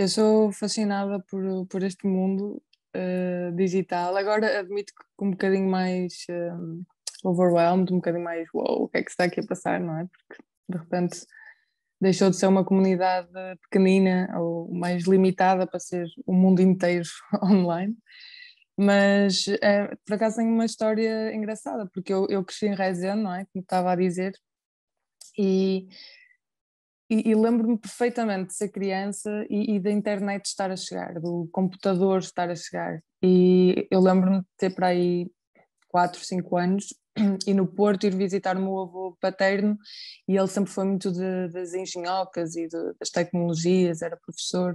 Eu sou fascinada por, por este mundo uh, digital. Agora admito que um bocadinho mais um, eh, overwhelmed, um bocadinho mais wow, o que é que está aqui a passar, não é? Porque de repente deixou de ser uma comunidade pequenina ou mais limitada para ser o mundo inteiro online. Mas é, por acaso tenho uma história engraçada, porque eu, eu cresci em Reisen, não é? Como estava a dizer, e e, e lembro-me perfeitamente de ser criança e, e, da internet estar a chegar, do computador estar a chegar. E eu lembro-me de ter para aí 4, 5 anos e no Porto ir visitar o meu avô paterno e ele sempre foi muito de, das engenhocas e de, das tecnologias, era professor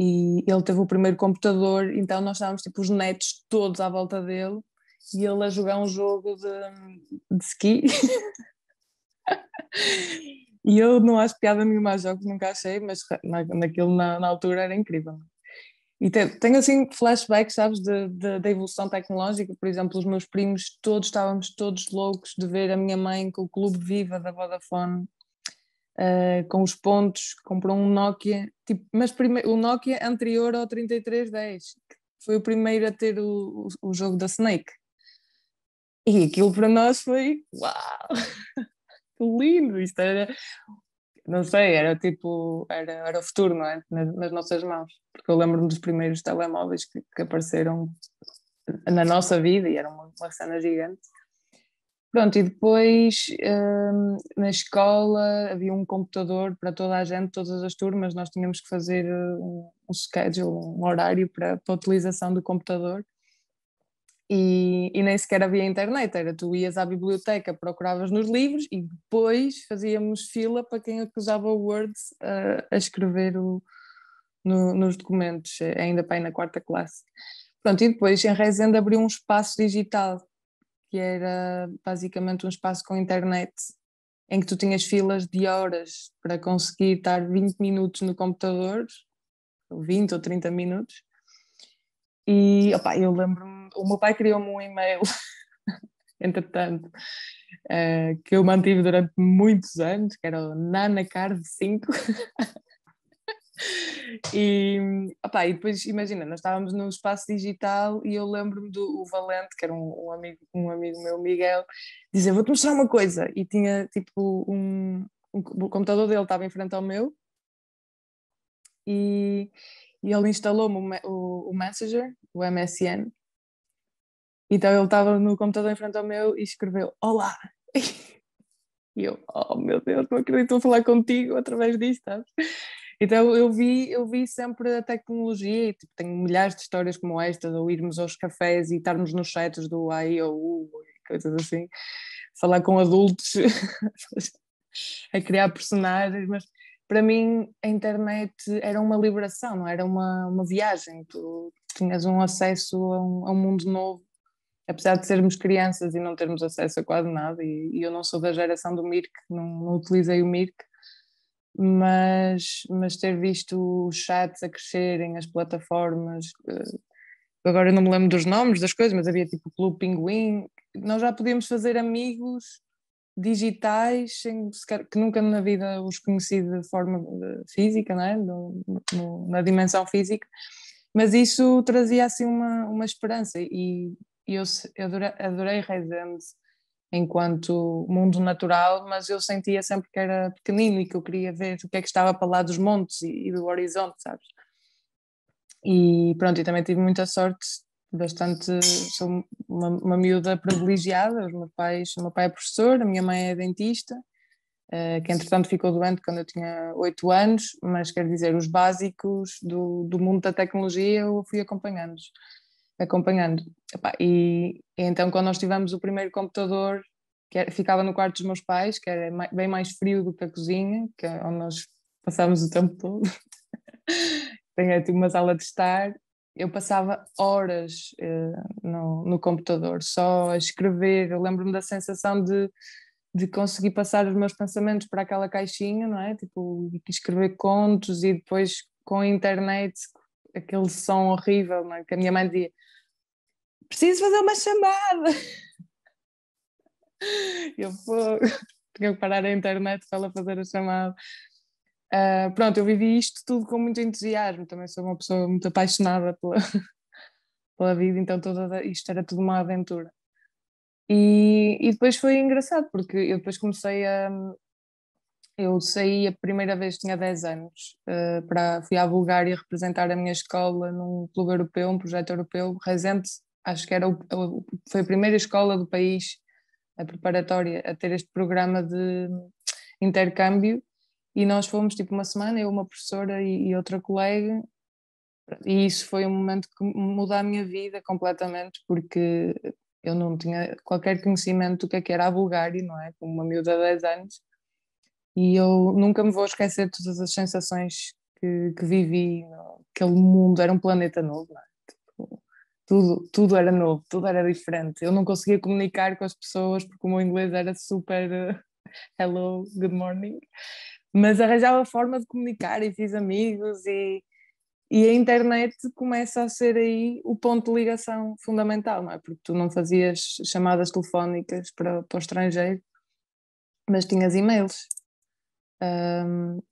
e ele teve o primeiro computador, então nós estávamos tipo os netos todos à volta dele e ele a jogar um jogo de, de ski E eu não acho piada nenhuma a jogos, nunca achei, mas na, naquilo na, na altura era incrível. E tenho, tenho assim flashbacks, sabes, da evolução tecnológica. Por exemplo, os meus primos, todos estávamos todos loucos de ver a minha mãe com o Clube Viva da Vodafone, uh, com os pontos, comprou um Nokia, tipo, mas o Nokia anterior ao 3310, que foi o primeiro a ter o, o, o jogo da Snake. E aquilo para nós foi uau! lindo, isto era, não sei, era tipo, era, era o futuro, não é? Nas, nas nossas mãos, porque eu lembro-me dos primeiros telemóveis que, que, apareceram na nossa vida e era uma, uma cena gigante. Pronto, e depois hum, na escola havia um computador para toda a gente, todas as turmas, nós tínhamos que fazer um, um schedule, um horário para, para a utilização do computador e, e, nem sequer havia internet, era tu ias à biblioteca, procuravas nos livros e depois fazíamos fila para quem acusava o Word a, eh, a escrever o, no, nos documentos, eh, ainda bem na quarta classe. Pronto, e depois em Rezende abriu um espaço digital, que era basicamente um espaço com internet, em que tu tinhas filas de horas para conseguir estar 20 minutos no computador, 20 ou 30 minutos, e opa, eu lembro-me o meu pai criou-me um e-mail, entretanto, uh, que eu mantive durante muitos anos, que era o nanacarve5. e, opa, e depois, imagina, nós estávamos num espaço digital e eu lembro-me do Valente, que era um, um, amigo, um amigo meu, Miguel, dizer: Vou-te mostrar uma coisa. E tinha tipo um. um o computador dele estava em frente ao meu e, e ele instalou-me o, o, o Messenger, o MSN, então ele estava no computador em frente ao meu e escreveu: Olá! E eu, oh meu Deus, não acredito, é a falar contigo através disto, Então eu vi, eu vi sempre a tecnologia e tipo, tenho milhares de histórias como esta, ou irmos aos cafés e estarmos nos chats do AIOU e coisas assim, falar com adultos, a criar personagens, mas para mim a internet era uma liberação, não é? era uma, uma viagem, tu tinhas um acesso a um, a um mundo novo apesar de sermos crianças e não termos acesso a quase nada, e, e eu não sou da geração do Mirk, não, não utilizei o Mirk, mas, mas ter visto os chats a crescerem, as plataformas, eh, agora eu não me lembro dos nomes das coisas, mas havia tipo o Clube Pinguim, nós já podíamos fazer amigos digitais sem, que nunca na vida os conheci de forma eh, física, não é? no, no, na dimensão física, mas isso trazia assim uma, uma esperança e e eu adorei Reisende enquanto mundo natural, mas eu sentia sempre que era pequenino e que eu queria ver o que é que estava para lá dos montes e, e do horizonte, sabes? E pronto, e também tive muita sorte, bastante, sou uma, uma miúda privilegiada, os meus pais, o meu pai é professor, a minha mãe é dentista, eh, que entretanto ficou doente quando eu tinha 8 anos, mas quer dizer, os básicos do, do mundo da tecnologia eu fui acompanhando-os acompanhando. Epá, e, e, então, quando nós tivemos o primeiro computador, que era, ficava no quarto dos meus pais, que era mais, bem mais frio do que a cozinha, que é onde nós passávamos o tempo todo, tinha tipo uma sala de estar, eu passava horas eh, no, no, computador, só a escrever. Eu lembro-me da sensação de, de conseguir passar os meus pensamentos para aquela caixinha, não é? Tipo, escrever contos e depois com a internet aquele som horrível não é? que a minha mãe dizia: preciso fazer uma chamada. Eu pô, tinha que parar a internet para ela fazer a chamada. Uh, pronto, eu vivi isto tudo com muito entusiasmo. Também sou uma pessoa muito apaixonada pela, pela vida, então toda, isto era tudo uma aventura. E, e, depois foi engraçado, porque eu depois comecei a, eu saí a primeira vez, tinha 10 anos, eh, para, fui à Bulgária representar a minha escola num clube europeu, um projeto europeu, recente, acho que era o, foi a primeira escola do país, a preparatória, a ter este programa de intercâmbio, e nós fomos tipo uma semana, eu, uma professora e, e outra colega, e isso foi um momento que mudou a minha vida completamente, porque eu não tinha qualquer conhecimento do que, é que era a Bulgária, não é? Como uma miúda de 10 anos, e eu nunca me vou esquecer de todas as sensações que, que vivi aquele mundo era um planeta novo é? tipo, tudo tudo era novo tudo era diferente eu não conseguia comunicar com as pessoas porque o meu inglês era super uh, hello good morning mas arranjava forma de comunicar e fiz amigos e e a internet começa a ser aí o ponto de ligação fundamental, não é? Porque tu não fazias chamadas telefónicas para, para o estrangeiro, mas tinhas e-mails um,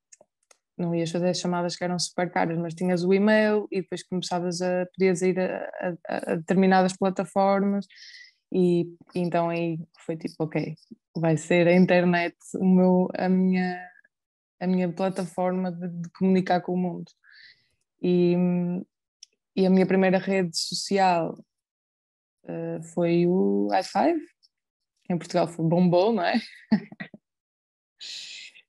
não ias fazer as chamadas que eram super caras, mas tinhas o e-mail e depois começavas a, podias ir a, a, a determinadas plataformas e então aí foi tipo, ok, vai ser a internet o meu, a, minha, a minha plataforma de, de comunicar com o mundo. E, e a minha primeira rede social uh, foi o i5, em Portugal foi bombou, não é?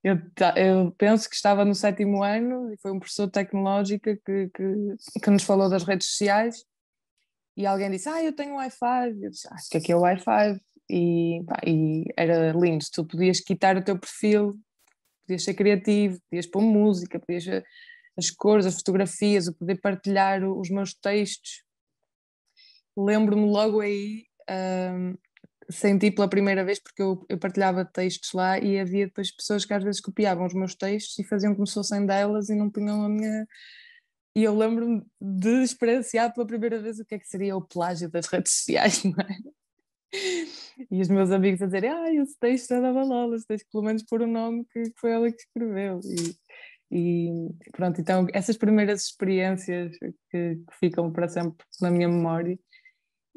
Eu, eu, penso que estava no sétimo ano e foi um professor de tecnológica que, que, que nos falou das redes sociais e alguém disse, ah, eu tenho Wi-Fi, eu disse, ah, o que é que é o Wi-Fi? E, e era lindo, tu podias quitar o teu perfil, podias ser criativo, podias pôr música, podias as cores, as fotografias, o poder partilhar os meus textos. Lembro-me logo aí um, senti pela primeira vez, porque eu, eu, partilhava textos lá e havia depois pessoas que às vezes copiavam os meus textos e faziam como se fossem delas e não punham a minha. E eu lembro-me de experienciar pela primeira vez o que é que seria o plágio das redes sociais, não é? E os meus amigos a dizerem, ah, esse texto é da Balolas, texto, pelo menos por o nome que foi ela que escreveu. E, e pronto, então essas primeiras experiências que, que ficam para sempre na minha memória,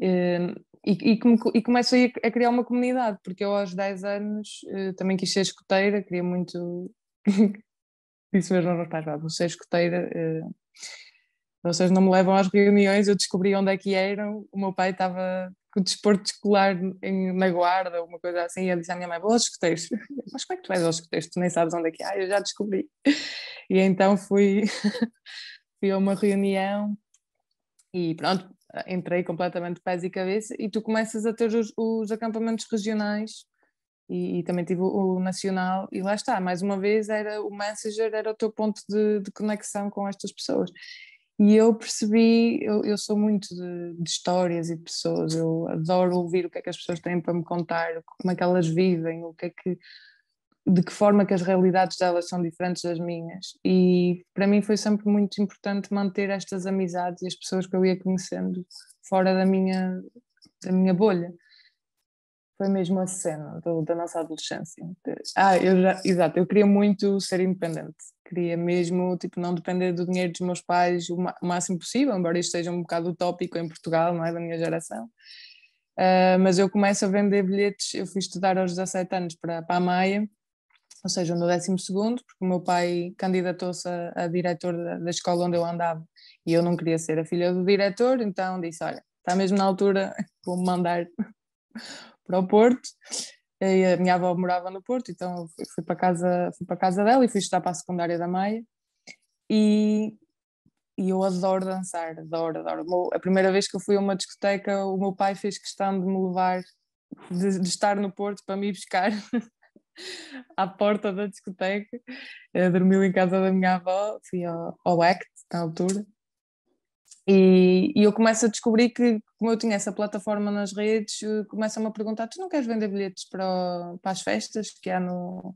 eh, e, começo a, a, criar uma comunidade, porque eu aos 10 anos eh, também quis ser escoteira, queria muito. Isso mesmo aos meus pais, vou ser escoteira. Eh, vocês não me levam às reuniões, eu descobri onde é que eram. O meu pai estava com o desporto escolar em, na guarda, uma coisa assim, e eu disse à minha mãe, vou aos escuteiros. Mas como é que tu vais aos escuteiros? Tu nem sabes onde é que há, ah, eu já descobri. E então fui, fui a uma reunião e pronto, entrei completamente de pés e cabeça e tu começas a ter os, os acampamentos regionais e, e também tive o, o, nacional e lá está, mais uma vez era o Messenger era o teu ponto de, de conexão com estas pessoas e eu percebi, eu, eu sou muito de, de, histórias e de pessoas, eu adoro ouvir o que é que as pessoas têm para me contar, como é que elas vivem, o que é que de que forma que as realidades delas são diferentes das minhas. E para mim foi sempre muito importante manter estas amizades e as pessoas que eu ia conhecendo fora da minha, da minha bolha. Foi mesmo a cena do, da nossa adolescência. Ah, eu já, exato, eu queria muito ser independente. Queria mesmo, tipo, não depender do dinheiro dos meus pais o, o máximo possível, embora isto seja um bocado utópico em Portugal, não é, da minha geração. Uh, mas eu começo a vender bilhetes, eu fui estudar aos 17 anos para, para a Maia, ou seja, no décimo segundo, porque o meu pai candidatou-se a, a, diretor da, da, escola onde eu andava e eu não queria ser a filha do diretor, então disse, olha, está mesmo na altura, vou-me mandar para o Porto. E a minha avó morava no Porto, então fui, fui para casa, fui para casa dela e fui estudar para a secundária da Maia. E, e eu adoro dançar, adoro, adoro. a primeira vez que eu fui a uma discoteca, o meu pai fez questão de me levar, de, de estar no Porto para me ir buscar à porta da discoteca, eh, dormiu em casa da minha avó, fui ao, ao ACT na altura, e, e, eu começo a descobrir que, como eu tinha essa plataforma nas redes, eh, começam-me a perguntar: tu não queres vender bilhetes para, para as festas que há no,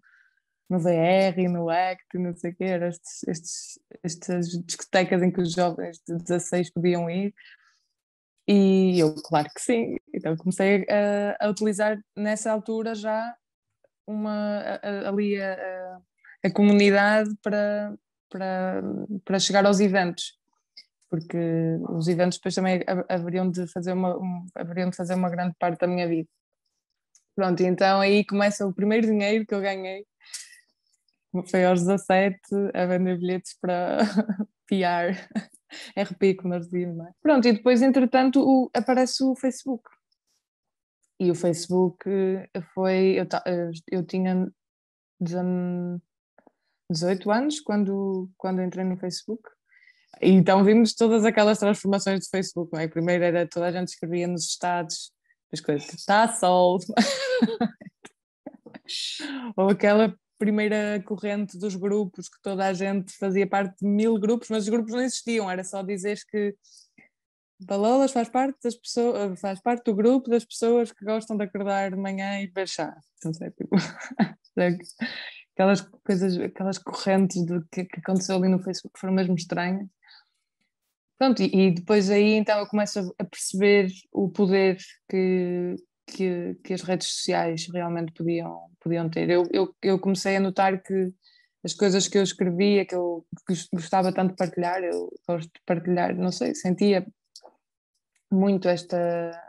no VR e no ACT, não sei o quê, estes, estes, estas discotecas em que os jovens de 16 podiam ir? E eu, claro que sim. Então comecei a, a utilizar nessa altura já uma, a, ali a, a, comunidade para, para, para chegar aos eventos, porque os eventos depois também haveriam de fazer uma, um, haveriam de fazer uma grande parte da minha vida. Pronto, então aí começa o primeiro dinheiro que eu ganhei, foi aos 17, a vender bilhetes para PR, RP, como nós dizíamos, é? Pronto, e depois, entretanto, o, aparece o Facebook e o Facebook eh, foi. Eu, eh, eu tinha 18 anos quando, quando entrei no Facebook. então vimos todas aquelas transformações do Facebook, não é? Primeiro era toda a gente escrevia nos estados, as coisas, está sol. Ou aquela primeira corrente dos grupos, que toda a gente fazia parte de mil grupos, mas os grupos não existiam, era só dizeres que Balolas faz parte, das pessoas, faz parte do grupo das pessoas que gostam de acordar de manhã e beijar. Não sei, tipo, é aquelas coisas, aquelas correntes do que, que, aconteceu ali no Facebook foram mesmo estranhas. Pronto, e, e, depois aí então eu começo a, perceber o poder que, que, que as redes sociais realmente podiam, podiam ter. Eu, eu, eu comecei a notar que as coisas que eu escrevia, que eu gostava tanto de partilhar, eu gosto de partilhar, não sei, sentia muito esta,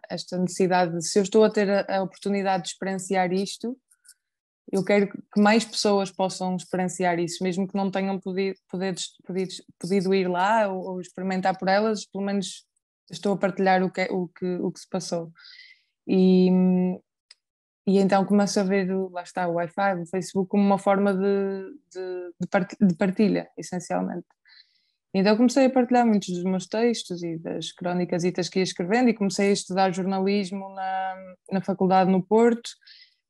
esta necessidade de se eu estou a ter a, a oportunidade de experienciar isto, eu quero que mais pessoas possam experienciar isso, mesmo que não tenham podido, podido, podido, podido ir lá ou, ou, experimentar por elas, pelo menos estou a partilhar o que, é, o que, o que se passou. E, e então começo a ver, o, lá está, o Wi-Fi, o Facebook, como uma forma de, de, de partilha, essencialmente. Então comecei a partilhar muitos dos meus textos e das crónicas que ia escrevendo e comecei a estudar jornalismo na, na faculdade no Porto.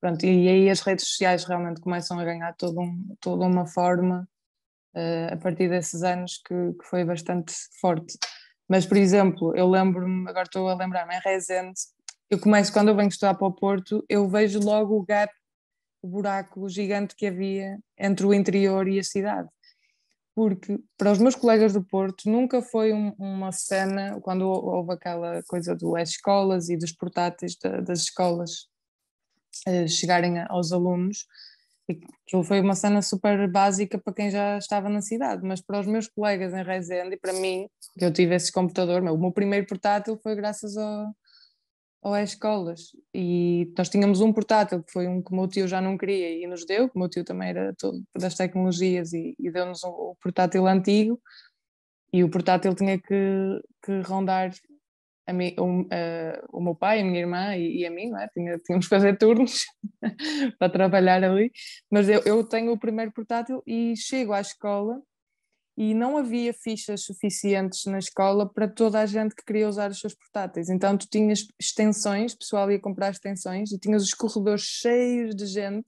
Pronto, e aí as redes sociais realmente começam a ganhar todo um, toda uma forma uh, a partir desses anos que, que, foi bastante forte. Mas, por exemplo, eu lembro-me, agora estou a lembrar-me, em é Rezende, eu começo, quando eu venho estudar para o Porto, eu vejo logo o gap, o buraco gigante que havia entre o interior e a cidade porque para os meus colegas do Porto nunca foi um, uma cena, quando houve aquela coisa do as escolas e dos portáteis da, das escolas eh, chegarem aos alunos, que foi uma cena super básica para quem já estava na cidade, mas para os meus colegas em Resende e para mim, que eu tive esse computador, meu, o meu primeiro portátil foi graças ao, ou às é escolas. E nós tínhamos um portátil, que foi um que o meu tio já não queria e nos deu, que o meu tio também era todo das tecnologias e, e deu-nos o um, um portátil antigo. E o portátil tinha que, que rondar a mi, o meu pai, a minha irmã e, e a mim, não é? Tinha, tínhamos que fazer turnos para trabalhar ali. Mas eu, eu tenho o primeiro portátil e chego à escola e não havia fichas suficientes na escola para toda a gente que queria usar os seus portáteis. Então tu tinhas extensões, pessoal ia comprar extensões e tinhas os corredores cheios de gente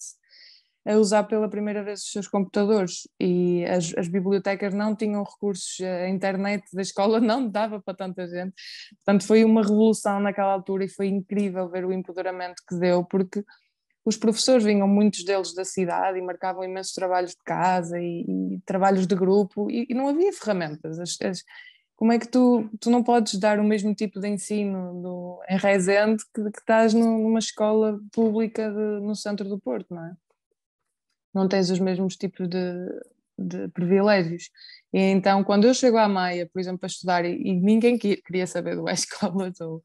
a usar pela primeira vez os seus computadores e as, as bibliotecas não tinham recursos, a internet da escola não dava para tanta gente. Portanto, foi uma revolução naquela altura e foi incrível ver o empoderamento que deu, porque os professores vinham muitos deles da cidade e marcavam imensos trabalhos de casa e, e trabalhos de grupo e, e não havia ferramentas. As, as, como é que tu, tu não podes dar o mesmo tipo de ensino do, em Rezende que, que estás numa escola pública de, no centro do Porto, não é? Não tens os mesmos tipos de, de privilégios. E então, quando eu chego à Maia, por exemplo, para estudar e, e ninguém queria saber do escolas ou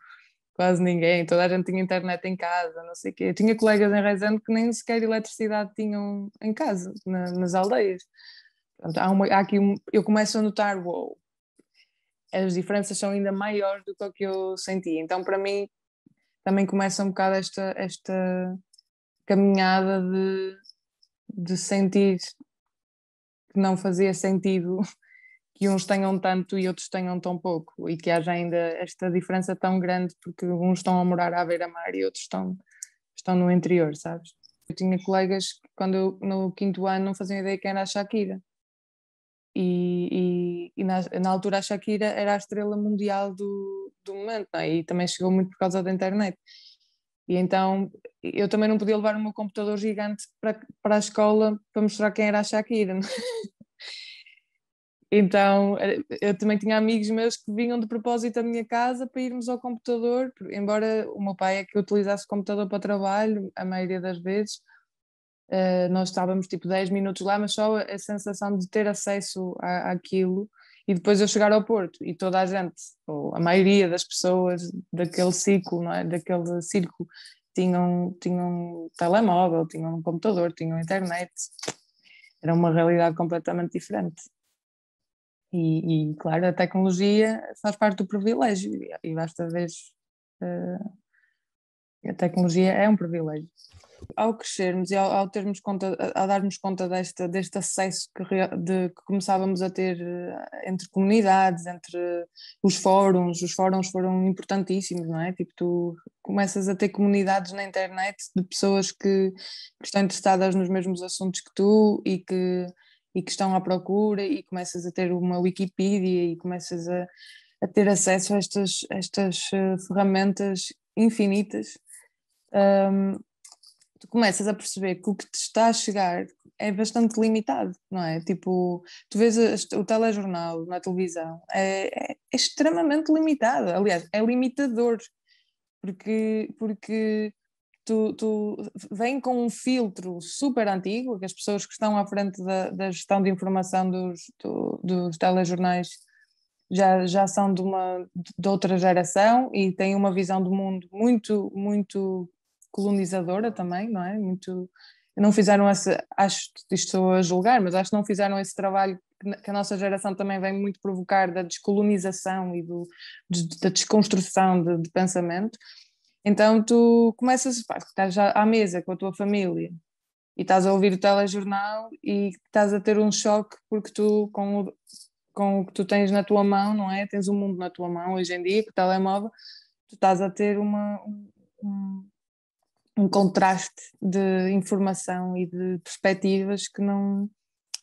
quase ninguém, toda a gente tinha internet em casa, não sei o quê. Eu tinha colegas em que nem sequer eletricidade tinham em casa, na, nas aldeias. Portanto, há, uma, há aqui, um, eu começo a notar, wow, as diferenças são ainda maiores do que o que eu senti. Então, para mim, também começa um bocado esta, esta caminhada de, de sentir que não fazia sentido que uns tenham tanto e outros tenham tão pouco e que haja ainda esta diferença tão grande porque uns estão a morar à beira-mar e outros estão, estão no interior, sabes? Eu tinha colegas que quando eu, no quinto ano não faziam ideia quem era a Shakira e, e, e na, na, altura a Shakira era a estrela mundial do, do momento é? e também chegou muito por causa da internet e então eu também não podia levar o meu computador gigante para, para a escola para mostrar quem era a Shakira. É? Então, eh, eu também tinha amigos meus que vinham de propósito à minha casa para irmos ao computador, embora o meu pai é que utilizasse o computador para trabalho, a maioria das vezes, uh, nós estávamos tipo 10 minutos lá, mas só a sensação de ter acesso à, àquilo e depois eu chegar ao Porto e toda a gente, ou a maioria das pessoas daquele ciclo, é? daquele círculo, tinham, tinham telemóvel, tinham um computador, tinham internet. Era uma realidade completamente diferente. E, e, claro, a tecnologia faz parte do privilégio e basta ver uh, a tecnologia é um privilégio. Ao crescermos e ao, ao termos conta, a darmos conta deste, deste acesso que, de, que começávamos a ter eh, entre comunidades, entre os fóruns, os fóruns foram importantíssimos, não é? Tipo, tu começas a ter comunidades na internet de pessoas que, que estão interessadas nos mesmos assuntos que tu e que e que estão à procura e começas a ter uma Wikipedia e começas a, a ter acesso a estas, estas eh, ferramentas infinitas, um, tu começas a perceber que o que te está a chegar é bastante limitado, não é? Tipo, tu vês o telejornal na televisão, é, é, é, extremamente limitado, aliás, é limitador, porque, porque tu, tu vem com um filtro super antigo, que as pessoas que estão à frente da, da gestão de informação dos, do, dos telejornais já, já são de, uma, de outra geração e têm uma visão do mundo muito, muito colonizadora também, não é? Muito, não fizeram esse, acho, estou a julgar, mas acho que não fizeram esse trabalho que a nossa geração também vem muito provocar da descolonização e do, de, da desconstrução de, de pensamento então tu começas, pá, estás à mesa com a tua família e estás a ouvir o telejornal e estás a ter um choque porque tu, com o, com o que tu tens na tua mão, não é? Tens o um mundo na tua mão hoje em dia, com o telemóvel, tu estás a ter uma, um, um contraste de informação e de perspectivas que não,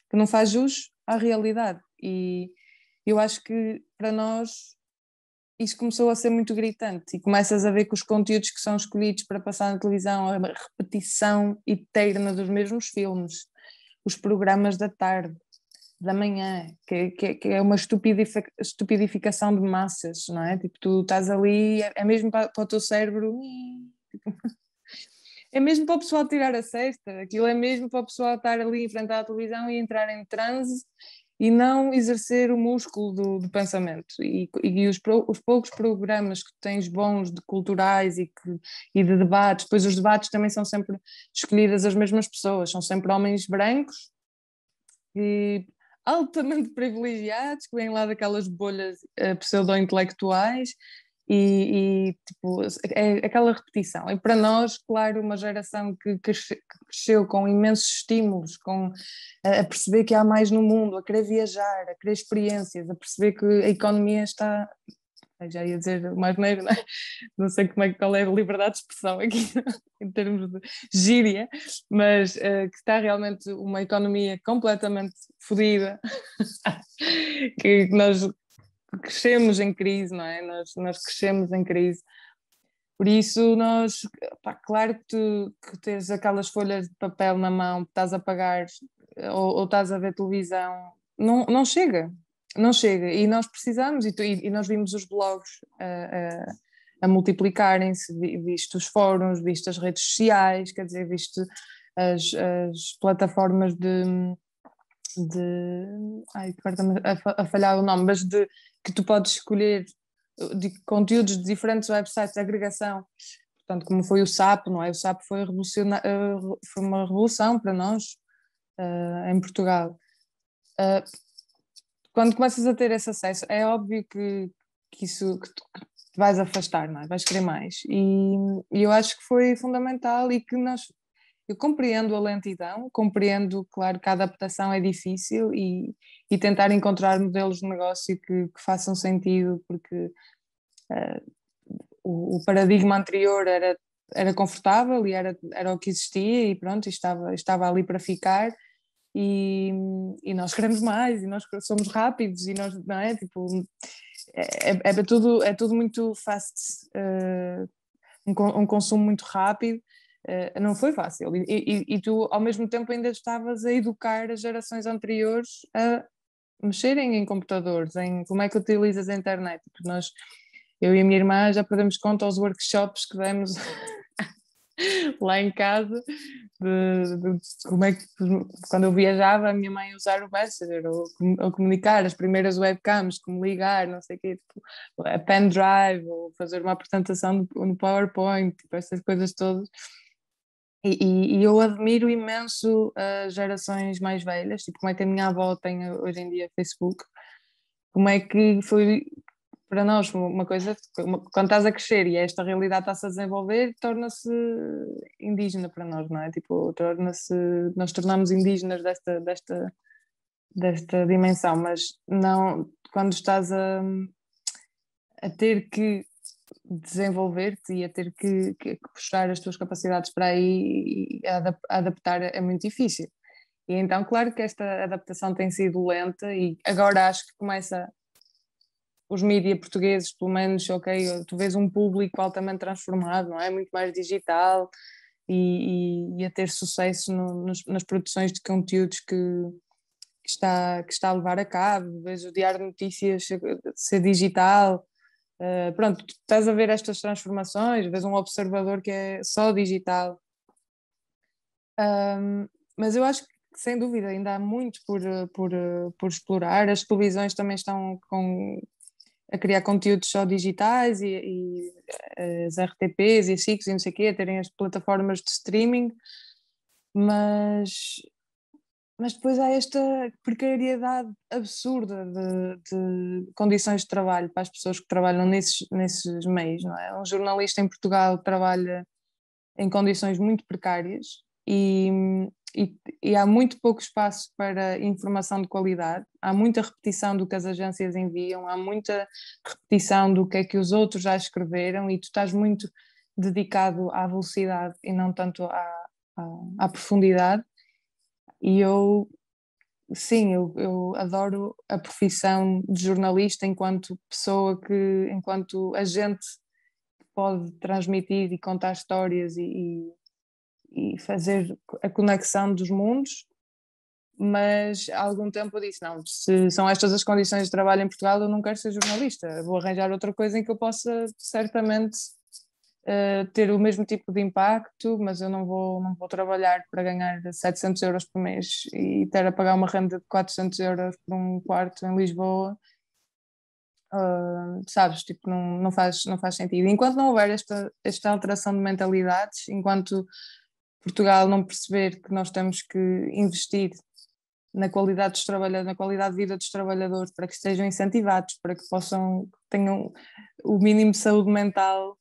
que não faz jus à realidade. E eu acho que para nós isso começou a ser muito gritante e começas a ver que os conteúdos que são escolhidos para passar na televisão, a repetição eterna dos mesmos filmes, os programas da tarde, da manhã, que, que, que é uma estupidific, estupidificação de massas, não é? Tipo, tu estás ali, é, é mesmo para, para o teu cérebro. É mesmo para o pessoal tirar a cesta, aquilo é mesmo para o pessoal estar ali em frente à televisão e entrar em transe e não exercer o músculo do, do pensamento. E, e os, pro, os, poucos programas que tens bons de culturais e, que, e de debates, pois os debates também são sempre escolhidas as mesmas pessoas, são sempre homens brancos e altamente privilegiados, que vêm lá daquelas bolhas uh, pseudo-intelectuais e, e, tipo, é, é aquela repetição. E para nós, claro, uma geração que, cresceu com imensos estímulos, com a perceber que há mais no mundo, a querer viajar, a querer experiências, a perceber que a economia está. já ia dizer mais neiro, não, é? não sei como é, qual é a liberdade de expressão aqui em termos de gíria, mas uh, que está realmente uma economia completamente fodida, que nós crescemos em crise, não é? Nós, nós crescemos em crise. Por isso, nós, pá, claro que tu que tens aquelas folhas de papel na mão, que estás a pagar eh, ou, ou estás a ver televisão, não, não chega, não chega. E nós precisamos, e, tu, e, e nós vimos os blogs a, eh, a, eh, a multiplicarem-se, visto os fóruns, visto as redes sociais, quer dizer, visto as, as plataformas de, de ai, agora a, a falhar o nome, mas de que tu podes escolher uh, de conteúdos de diferentes websites de agregação. Portanto, como foi o SAP, não é? O SAP foi, uh, foi uma revolução para nós uh, em Portugal. Uh, quando começas a ter esse acesso, é óbvio que, que isso que tu, que te vais afastar, não é? Vais querer mais. E, e eu acho que foi fundamental e que nós. Eu compreendo a lentidão, compreendo, claro, que a adaptação é difícil e, e tentar encontrar modelos de negócio que, que façam sentido, porque uh, o, o, paradigma anterior era, era confortável e era, era o que existia e pronto, estava, estava ali para ficar. E, e nós queremos mais, e nós somos rápidos, e nós, não é? Tipo, é, é, é tudo, é tudo muito fast, uh, eh, um, um consumo muito rápido, Uh, não foi fácil. E, e, e, tu, ao mesmo tempo, ainda estavas a educar as gerações anteriores a, mexerem em computadores, em como é que utilizas a internet, porque nós, eu e a minha irmã, já perdemos conta aos workshops que demos lá em casa, de, de, como é que, quando eu viajava, a minha mãe usar o Messenger, ou, ou comunicar as primeiras webcams, como ligar, não sei o quê, tipo, a drive, ou fazer uma apresentação no PowerPoint, tipo, essas coisas todas e, e, eu admiro imenso as ah, gerações mais velhas, tipo como é que a minha avó tem ah, hoje em dia Facebook, como é que foi para nós uma coisa, quando estás a crescer e esta realidade está-se a desenvolver, torna-se indígena para nós, não é? Tipo, torna-se, nós tornamos indígenas desta, desta, desta dimensão, mas não, quando estás a, a ter que desenvolver-te e a ter que, que, que, puxar as tuas capacidades para aí e a, adaptar é muito difícil. E então, claro que esta adaptação tem sido lenta e agora acho que começa os mídias portugueses, pelo menos, ok, tu vês um público altamente transformado, não é? Muito mais digital e, e, e a ter sucesso no, nos, nas produções de conteúdos que, que, está, que está a levar a cabo. vejo o Diário de Notícias ser digital, eh, pronto, estás a ver estas transformações, vês um observador que é só digital. Um, mas eu acho que, sem dúvida, ainda há muito por, por, por explorar. As televisões também estão com, a criar conteúdos só digitais e, e eh, as RTPs e SICs e não sei o quê, a terem as plataformas de streaming, mas mas depois há esta precariedade absurda de, de, condições de trabalho para as pessoas que trabalham nesses, nesses meios, não é? Um jornalista em Portugal trabalha em condições muito precárias e, e, e há muito pouco espaço para informação de qualidade, há muita repetição do que as agências enviam, há muita repetição do que é que os outros já escreveram e tu estás muito dedicado à velocidade e não tanto à, à, à profundidade e eu, sim, eu, eu adoro a profissão de jornalista enquanto pessoa que, enquanto agente pode transmitir e contar histórias e, e, e fazer a conexão dos mundos mas há algum tempo eu disse: não, se são estas as condições de trabalho em Portugal, eu não quero ser jornalista, vou arranjar outra coisa em que eu possa certamente uh, ter o mesmo tipo de impacto, mas eu não vou, não vou trabalhar para ganhar 700 euros por mês e ter a pagar uma renda de 400 euros por um quarto em Lisboa. Uh, sabes, tipo, não, não, faz, não faz sentido. Enquanto não houver esta, esta alteração de mentalidades, enquanto Portugal não perceber que nós temos que investir na qualidade dos trabalhadores, na qualidade de vida dos trabalhadores, para que estejam incentivados, para que possam tenham o mínimo de saúde mental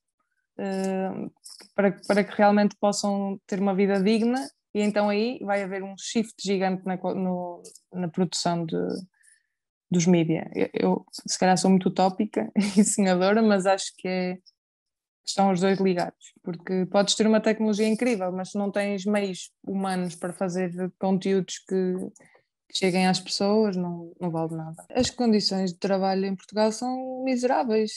eh, para, para que realmente possam ter uma vida digna e então aí vai haver um shift gigante na, no, na produção de, dos mídias. Eu, eu, se calhar sou muito utópica e sonhadora, mas acho que, é, estão os dois ligados, porque podes ter uma tecnologia incrível, mas se não tens meios humanos para fazer conteúdos que, que cheguem às pessoas, não, não vale nada. As condições de trabalho em Portugal são miseráveis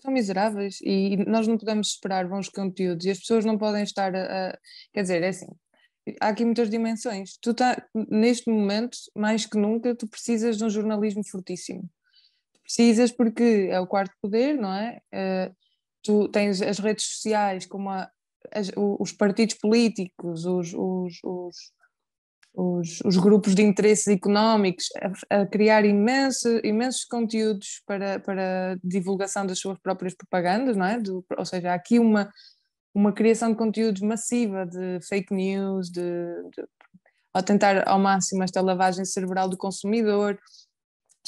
são miseráveis e nós não podemos esperar bons conteúdos e as pessoas não podem estar a. a quer dizer, é assim, há aqui muitas dimensões. Tu tá, neste momento, mais que nunca, tu precisas de um jornalismo fortíssimo. Precisas porque é o quarto poder, não é? Uh, tu tens as redes sociais, como a, as, os partidos políticos, os, os, os os, os grupos de interesses económicos a, a, criar imenso, imensos conteúdos para, para divulgação das suas próprias propagandas, não é? Do, ou seja, há aqui uma, uma criação de conteúdos massiva de fake news, de, de, tentar ao máximo esta lavagem cerebral do consumidor,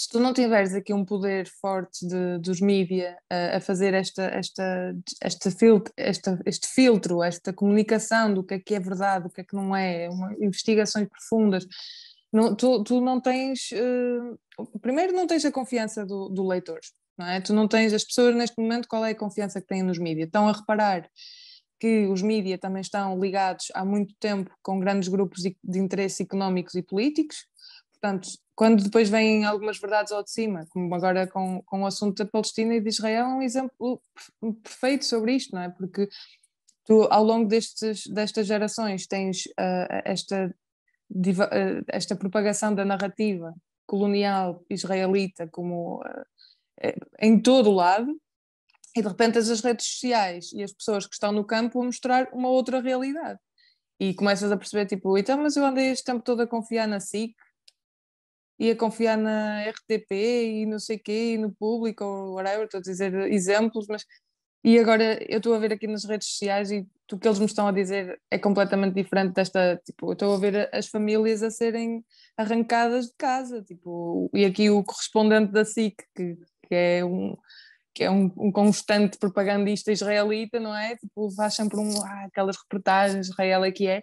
se tu não tiveres aqui um poder forte de, dos mídia a, a, fazer esta, esta, esta filtro, esta, este filtro, esta comunicação do que é que é verdade, o que é que não é, é, uma, investigações profundas, não, tu, tu não tens. Uh, primeiro, não tens a confiança do, do leitor, não é? Tu não tens as pessoas neste momento, qual é a confiança que têm nos mídia? Estão a reparar que os mídia também estão ligados há muito tempo com grandes grupos de, de económicos e políticos Portanto, quando depois vêm algumas verdades ao de cima, como agora com, com o assunto da Palestina e de Israel, é um exemplo perfeito sobre isto, não é? Porque tu, ao longo destes, destas gerações, tens uh, esta, diva, uh, esta propagação da narrativa colonial israelita como uh, em todo o lado, e de repente as redes sociais e as pessoas que estão no campo a mostrar uma outra realidade. E começas a perceber, tipo, então, mas eu andei este tempo todo a confiar na SIC e a confiar na RTP e não sei quê, e no público, ou whatever, estou a dizer exemplos, mas e agora eu estou a ver aqui nas redes sociais e o que eles me estão a dizer é completamente diferente desta, tipo, eu estou a ver as famílias a serem arrancadas de casa, tipo, e aqui o correspondente da SIC, que, que é um que é um, um, constante propagandista israelita, não é? Tipo, faz sempre um, ah, aquelas reportagens, Israel é que é,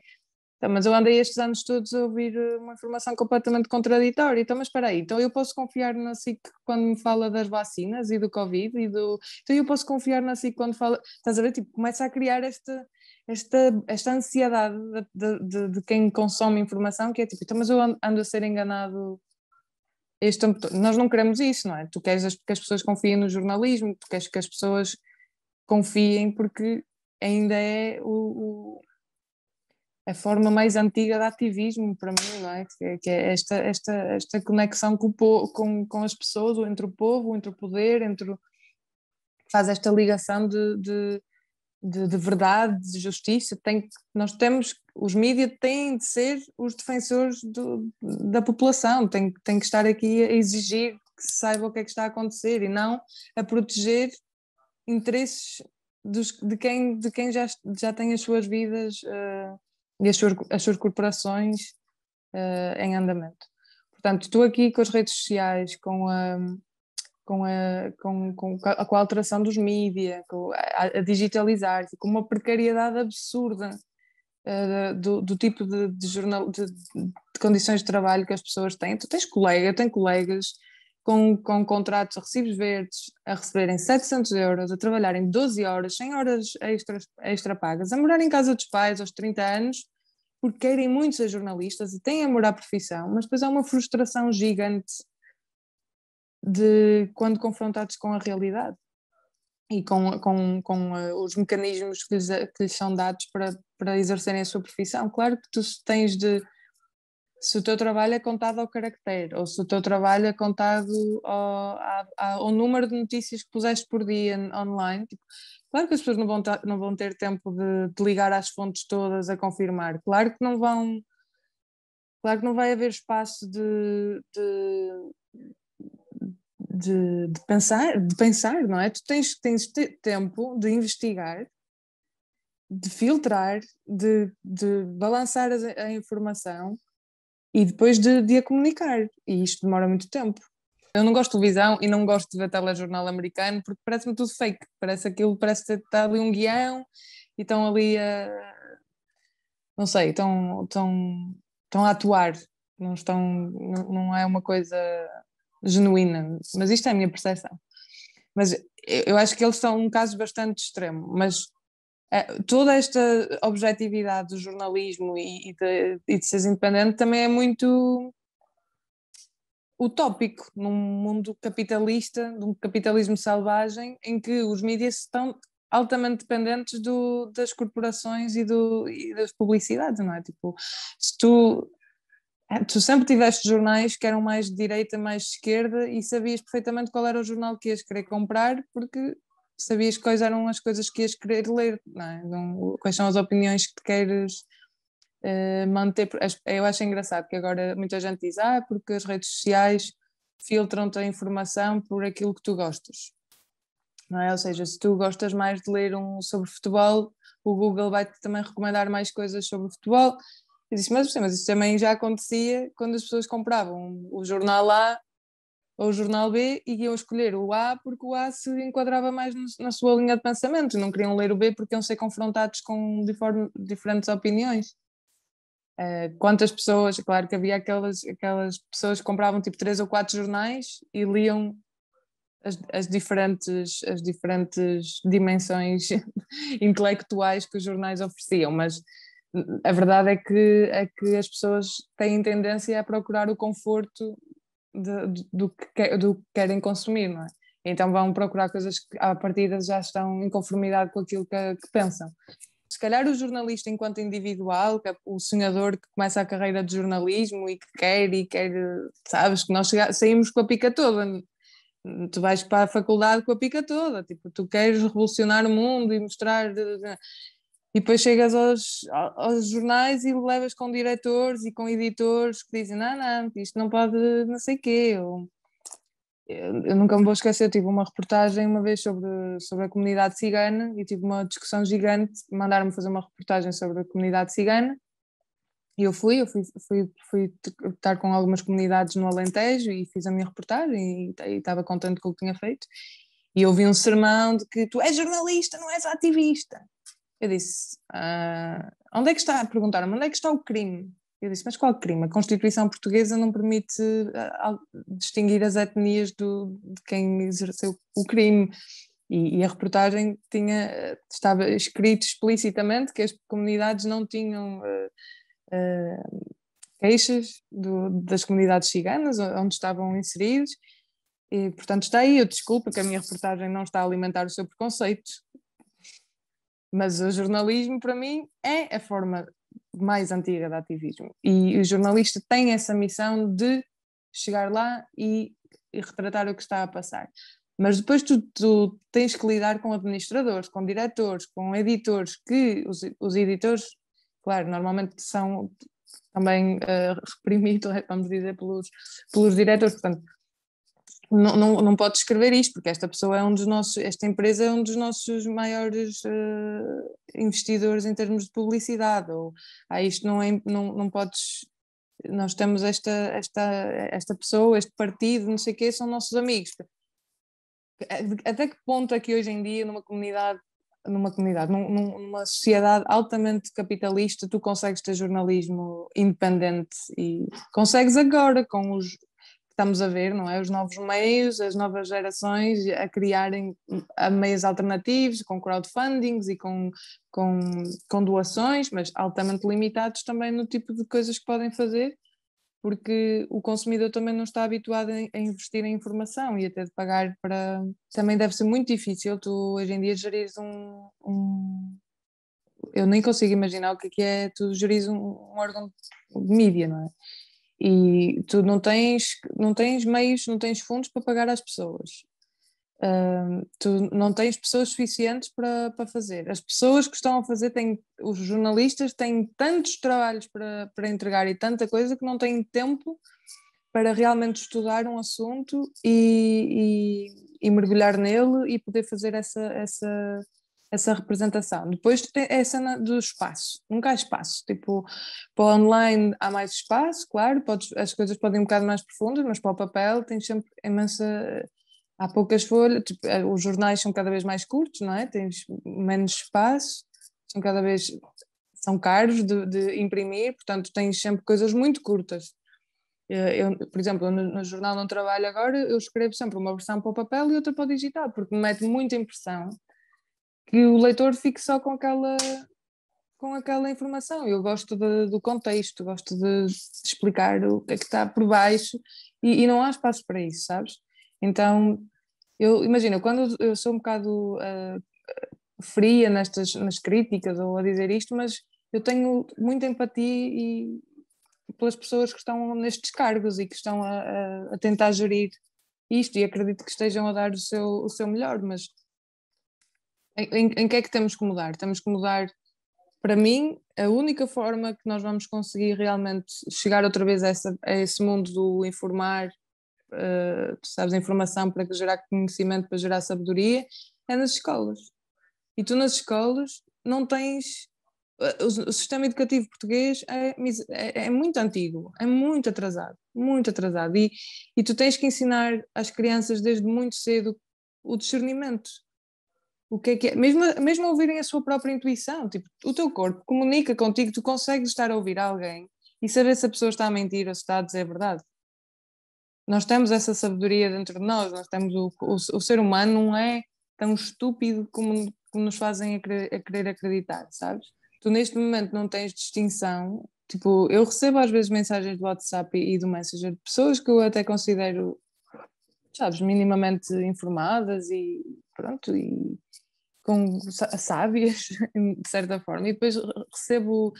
então, mas eu andei estes anos todos a ouvir eh, uma informação completamente contraditória. Então, mas espera aí, então eu posso confiar na SIC quando me fala das vacinas e do Covid e do. Então eu posso confiar na SIC quando fala. Estás a ver? Tipo, começa a criar esta, esta, esta ansiedade de, de, de quem consome informação, que é tipo, então, mas eu ando a ser enganado este tempo todo. Nós não queremos isso, não é? Tu queres que as pessoas confiem no jornalismo, tu queres que as pessoas confiem porque ainda é o, o a forma mais antiga de ativismo para mim, não é? Que, é esta, esta, esta conexão com, povo, com, com as pessoas, ou entre o povo, entre o poder, entre o... faz esta ligação de, de, de, de verdade, de justiça. Tem, nós temos, os mídias têm de ser os defensores do, da população, têm, têm que estar aqui a exigir que se saiba o que é que está a acontecer e não a proteger interesses dos, de quem, de quem já, já tem as suas vidas. Uh, e as suas, as suas corporações uh, em andamento. Portanto, estou aqui com as redes sociais, com a, com a, com, com a, com a alteração dos mídias, a, a digitalizar com uma precariedade absurda uh, do, do, tipo de, de, jornal, de, de, condições de trabalho que as pessoas têm. Tu tens colega, eu tenho colegas com, com contratos a recibos verdes, a receberem 700 euros, a trabalharem 12 horas, sem horas extras, extra pagas, a morar em casa dos pais aos 30 anos, porque querem muito ser jornalistas e têm amor à profissão, mas depois há uma frustração gigante de quando confrontados com a realidade e com, com, com eh, os mecanismos que lhes, que lhes são dados para, para exercerem a sua profissão. Claro que tu tens de se o teu trabalho é contado ao caractere, ou se o teu trabalho é contado ao, ao número de notícias que puseste por dia online, tipo, claro que as pessoas não vão, ter, não vão ter tempo de, de ligar às fontes todas a confirmar, claro que não vão, claro que não vai haver espaço de, de de, de, pensar, de pensar, não é? Tu tens, tens tempo de investigar, de filtrar, de, de balançar a, a informação e depois de, de a comunicar. E isto demora muito tempo. Eu não gosto de televisão e não gosto de ver telejornal americano porque parece-me tudo fake. Parece aquilo, parece que está ali um guião e estão ali a. Não sei, estão, estão, estão a atuar. Não, estão, não, é uma coisa genuína. Mas isto é a minha percepção. Mas eu acho que eles são um caso bastante extremo. Mas é, toda esta objetividade do jornalismo e, e, de, e de ser independente também é muito utópico num mundo capitalista, num capitalismo selvagem, em que os mídias estão altamente dependentes do, das corporações e, do, e das publicidades, não é? Tipo, se tu, é, tu sempre tiveste jornais que eram mais de direita, mais de esquerda e sabias perfeitamente qual era o jornal que ias querer comprar porque sabias quais eram as coisas que ias querer ler, não é? Não, quais são as opiniões que queres uh, manter. Eu acho engraçado que agora muita gente diz, ah, porque as redes sociais filtram-te a informação por aquilo que tu gostas. Não é? Ou seja, se tu gostas mais de ler um sobre futebol, o Google vai-te também recomendar mais coisas sobre futebol. Eu disse, mas, mas isso também já acontecia quando as pessoas compravam o jornal lá ou o jornal B e iam escolher o A porque o A se enquadrava mais na sua linha de pensamento, não queriam ler o B porque iam ser confrontados com diferentes opiniões. Uh, quantas pessoas, claro que havia aquelas, aquelas pessoas que compravam tipo três ou quatro jornais e liam as, as diferentes, as diferentes dimensões intelectuais que os jornais ofereciam, mas a verdade é que, é que as pessoas têm tendência a procurar o conforto de, do, que, do que querem consumir, não é? Então vão procurar coisas que, à partida, já estão em conformidade com aquilo que, que pensam. Se calhar o jornalista, enquanto individual, é o sonhador que começa a carreira de jornalismo e que quer e quer, sabes, que nós saímos com a pica toda. É? Tu vais para a faculdade com a pica toda, tipo, tu queres revolucionar o mundo e mostrar eh, e depois chegas aos, aos jornais e levas com diretores e com editores que dizem: não, não, isto não pode não sei o quê. eu, eu, nunca me vou esquecer, eu tive uma reportagem uma vez sobre, sobre a comunidade cigana e tive uma discussão gigante. Mandaram-me fazer uma reportagem sobre a comunidade cigana e eu fui, eu fui, fui, fui estar com algumas comunidades no Alentejo e fiz a minha reportagem e, e estava contente com o que tinha feito. E ouvi um sermão de que tu és jornalista, não és ativista. Eu disse: ah, onde é que está? Perguntaram-me onde é que está o crime. Eu disse: mas qual crime? A Constituição Portuguesa não permite ah, distinguir as etnias do, de quem exerceu o crime. E, e, a reportagem tinha, estava escrito explicitamente que as comunidades não tinham uh, uh, queixas do, das comunidades ciganas onde estavam inseridos e portanto está aí, eu desculpo que a minha reportagem não está a alimentar o seu preconceito mas o jornalismo, para mim, é a forma mais antiga de ativismo. E o jornalista tem essa missão de chegar lá e, e retratar o que está a passar. Mas depois tu, tu, tens que lidar com administradores, com diretores, com editores, que os, os editores, claro, normalmente são também uh, reprimidos, vamos dizer, pelos, pelos diretores. Portanto, não, não, não pode escrever isto, porque esta pessoa é um dos nossos, esta empresa é um dos nossos maiores uh, investidores em termos de publicidade, ou ah, isto não, é, não, não podes, nós temos esta, esta, esta pessoa, este partido, não sei o quê, são nossos amigos. Até que ponto é que hoje em dia, numa comunidade, numa comunidade, num, numa sociedade altamente capitalista, tu consegues ter jornalismo independente e consegues agora com os estamos a ver, não é? Os novos meios, as novas gerações a criarem meios alternativos com crowdfundings e com, com, com doações, mas altamente limitados também no tipo de coisas que podem fazer, porque o consumidor também não está habituado a investir em informação e até de pagar para. Também deve ser muito difícil tu hoje em dia gerir um, um eu nem consigo imaginar o que é, que é tu gerir um, um, órgão de mídia, não é? e tu não tens, não tens meios, não tens fundos para pagar às pessoas. Uh, tu não tens pessoas suficientes para, para fazer. As pessoas que estão a fazer têm, os jornalistas têm tantos trabalhos para, para entregar e tanta coisa que não têm tempo para realmente estudar um assunto e, e, e mergulhar nele e poder fazer essa, essa essa representação. Depois é a cena do espaço, nunca há espaço. Tipo, para o online há mais espaço, claro, podes, as coisas podem ir um bocado mais profundas, mas para o papel tens sempre imensa. Há poucas folhas, tipo, eh, os jornais são cada vez mais curtos, não é? Tens menos espaço, são cada vez. são caros de, de imprimir, portanto tens sempre coisas muito curtas. Eh, eu, por exemplo, no, no jornal onde trabalho agora, eu escrevo sempre uma versão para o papel e outra para o digital, porque me mete muita impressão que o leitor fique só com aquela com aquela informação. Eu gosto de, do contexto, gosto de explicar o que é está por baixo e, e, não há espaço para isso, sabes? Então, eu imagino, quando eu sou um bocado uh, fria nestas nas críticas ou a dizer isto, mas eu tenho muita empatia e, pelas pessoas que estão nestes cargos e que estão a, a, a tentar gerir isto e acredito que estejam a dar o seu, o seu melhor, mas em, em que é que temos que mudar? Temos que mudar, para mim, a única forma que nós vamos conseguir realmente chegar outra vez a, essa, a esse mundo do informar, uh, sabes, a informação para gerar conhecimento, para gerar sabedoria, é nas escolas. E tu nas escolas não tens. Eh, o sistema educativo português é, é, é, muito antigo, é muito atrasado, muito atrasado. E, e tu tens que ensinar às crianças desde muito cedo o discernimento, o que é que é, mesmo, mesmo ouvirem a sua própria intuição, tipo, o teu corpo comunica contigo, tu consegues estar a ouvir alguém e saber se a pessoa está a mentir ou se está a dizer a verdade. Nós temos essa sabedoria dentro de nós, nós temos o, o, o ser humano não é tão estúpido como, como nos fazem a querer, a querer acreditar, sabes? Tu neste momento não tens distinção, tipo, eu recebo às vezes mensagens do WhatsApp e, e do Messenger de pessoas que eu até considero, sabes, minimamente informadas e pronto, e com sábias, de certa forma, e depois recebo uh,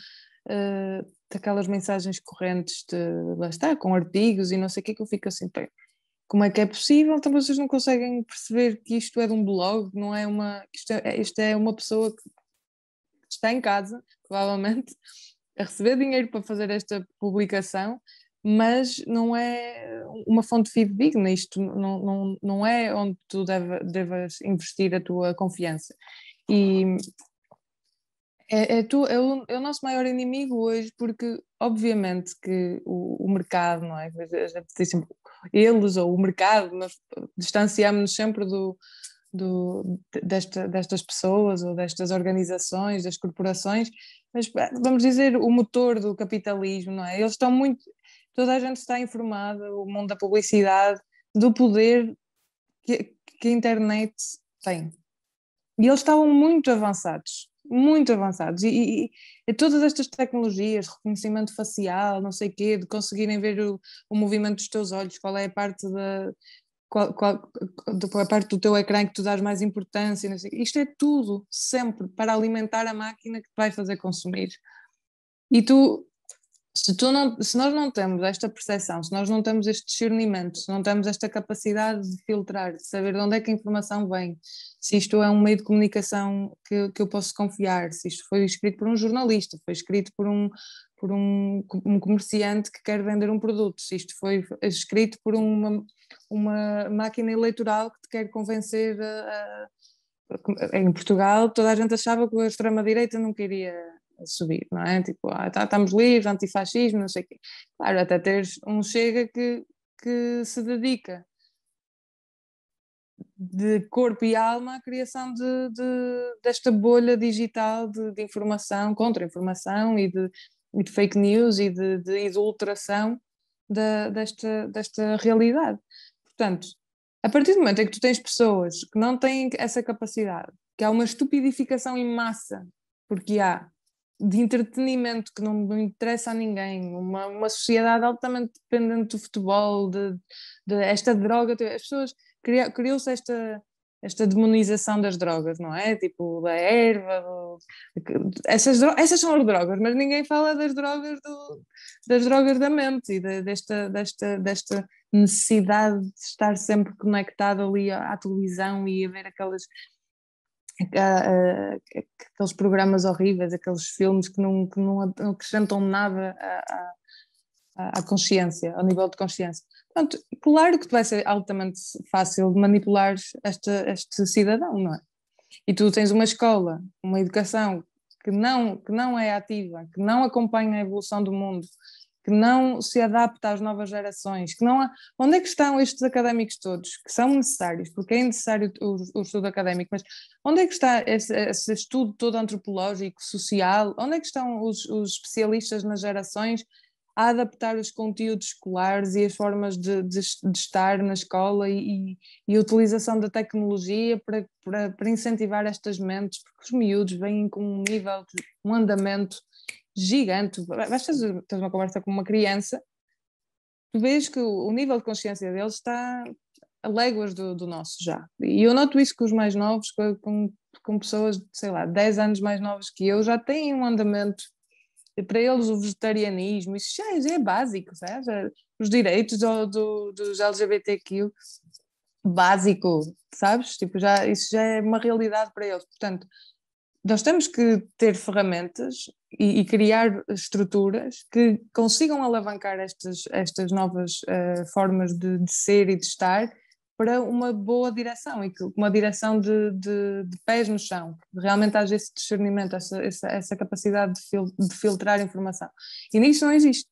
eh, aquelas mensagens correntes de lá está, com artigos e não sei o que, que eu fico assim, como é que é possível? Então vocês não conseguem perceber que isto é de um blog, não é uma. Isto é, é, isto é uma pessoa que está em casa, provavelmente, a receber dinheiro para fazer esta publicação mas não é uma fonte fidedigna, isto não, não, não é onde tu deve, devas investir a tua confiança. E é, é, tu, é, o, é o nosso maior inimigo hoje, porque obviamente que o, o mercado, não é? A gente diz sempre, eles ou o mercado, nós distanciamos-nos sempre do, do, desta, destas pessoas ou destas organizações, das corporações, mas vamos dizer o motor do capitalismo, não é? Eles estão muito, toda a gente está informada, o mundo da publicidade, do poder que, que a internet tem. E eles estavam muito avançados, muito avançados. E, e, e, todas estas tecnologias, reconhecimento facial, não sei o quê, de conseguirem ver o, o, movimento dos teus olhos, qual é a parte da. Qual, qual, a parte do teu ecrã que tu dás mais importância, não sei, isto é tudo sempre para alimentar a máquina que te vai fazer consumir. E tu se, tu não, se nós não temos esta percepção, se nós não temos este discernimento, se não temos esta capacidade de filtrar, de saber de onde é que a informação vem, se isto é um meio de comunicação que, que eu posso confiar, se isto foi escrito por um jornalista, foi escrito por um, por um, um comerciante que quer vender um produto, se isto foi escrito por uma, uma máquina eleitoral que te quer convencer a, a em Portugal toda a gente achava que a extrema-direita não queria subir, não é? Tipo, ah, tá, estamos livres, antifascismo, não sei o quê. Claro, até teres um Chega que, que se dedica de corpo e alma à criação de, de desta bolha digital de, de informação, contra-informação e de, e de fake news e de, de de, desta, desta realidade. Portanto, a partir do momento em que tu tens pessoas que não têm essa capacidade, que há uma estupidificação em massa, porque há de entretenimento que não interessa a ninguém, uma, uma sociedade altamente dependente do futebol, de, de esta droga, as pessoas criou-se esta esta demonização das drogas, não é? Tipo, da erva, do... essas, essas são as drogas, mas ninguém fala das drogas, do... das drogas da mente e de, desta, desta, desta necessidade de estar sempre conectado ali à, à televisão e a ver aquelas aqueles programas horríveis, aqueles filmes que não, que não acrescentam nada à, à consciência, ao nível de consciência. Portanto, claro que vai ser altamente fácil manipular este, este cidadão, não é? E tu tens uma escola, uma educação que não, que não é ativa, que não acompanha a evolução do mundo, que não se adapta às novas gerações, que não há... onde é que estão estes académicos todos, que são necessários, porque é necessário o, o estudo académico, mas onde é que está esse, esse, estudo todo antropológico, social, onde é que estão os, os, especialistas nas gerações a adaptar os conteúdos escolares e as formas de, de, de estar na escola e, e, a utilização da tecnologia para, para, para incentivar estas mentes, porque os miúdos vêm com um nível, um andamento gigante. Vais fazer tens uma conversa com uma criança, tu vês que o, o nível de consciência deles está a léguas do, do, nosso já. E eu noto isso com os mais novos, com, com pessoas, sei lá, 10 anos mais novas que eu, já têm um andamento. E para eles o vegetarianismo, isso já, é, é básico, sabe? os direitos do, do, dos LGBTQ básico, sabes? Tipo, já, isso já é uma realidade para eles. Portanto, nós temos que ter ferramentas e, e, criar estruturas que consigam alavancar estas, estas novas uh, formas de, de, ser e de estar para uma boa direção e que, uma direção de, de, de, pés no chão. Realmente haja esse discernimento, essa, essa, essa capacidade de, fil, de filtrar informação. E nisso não existe.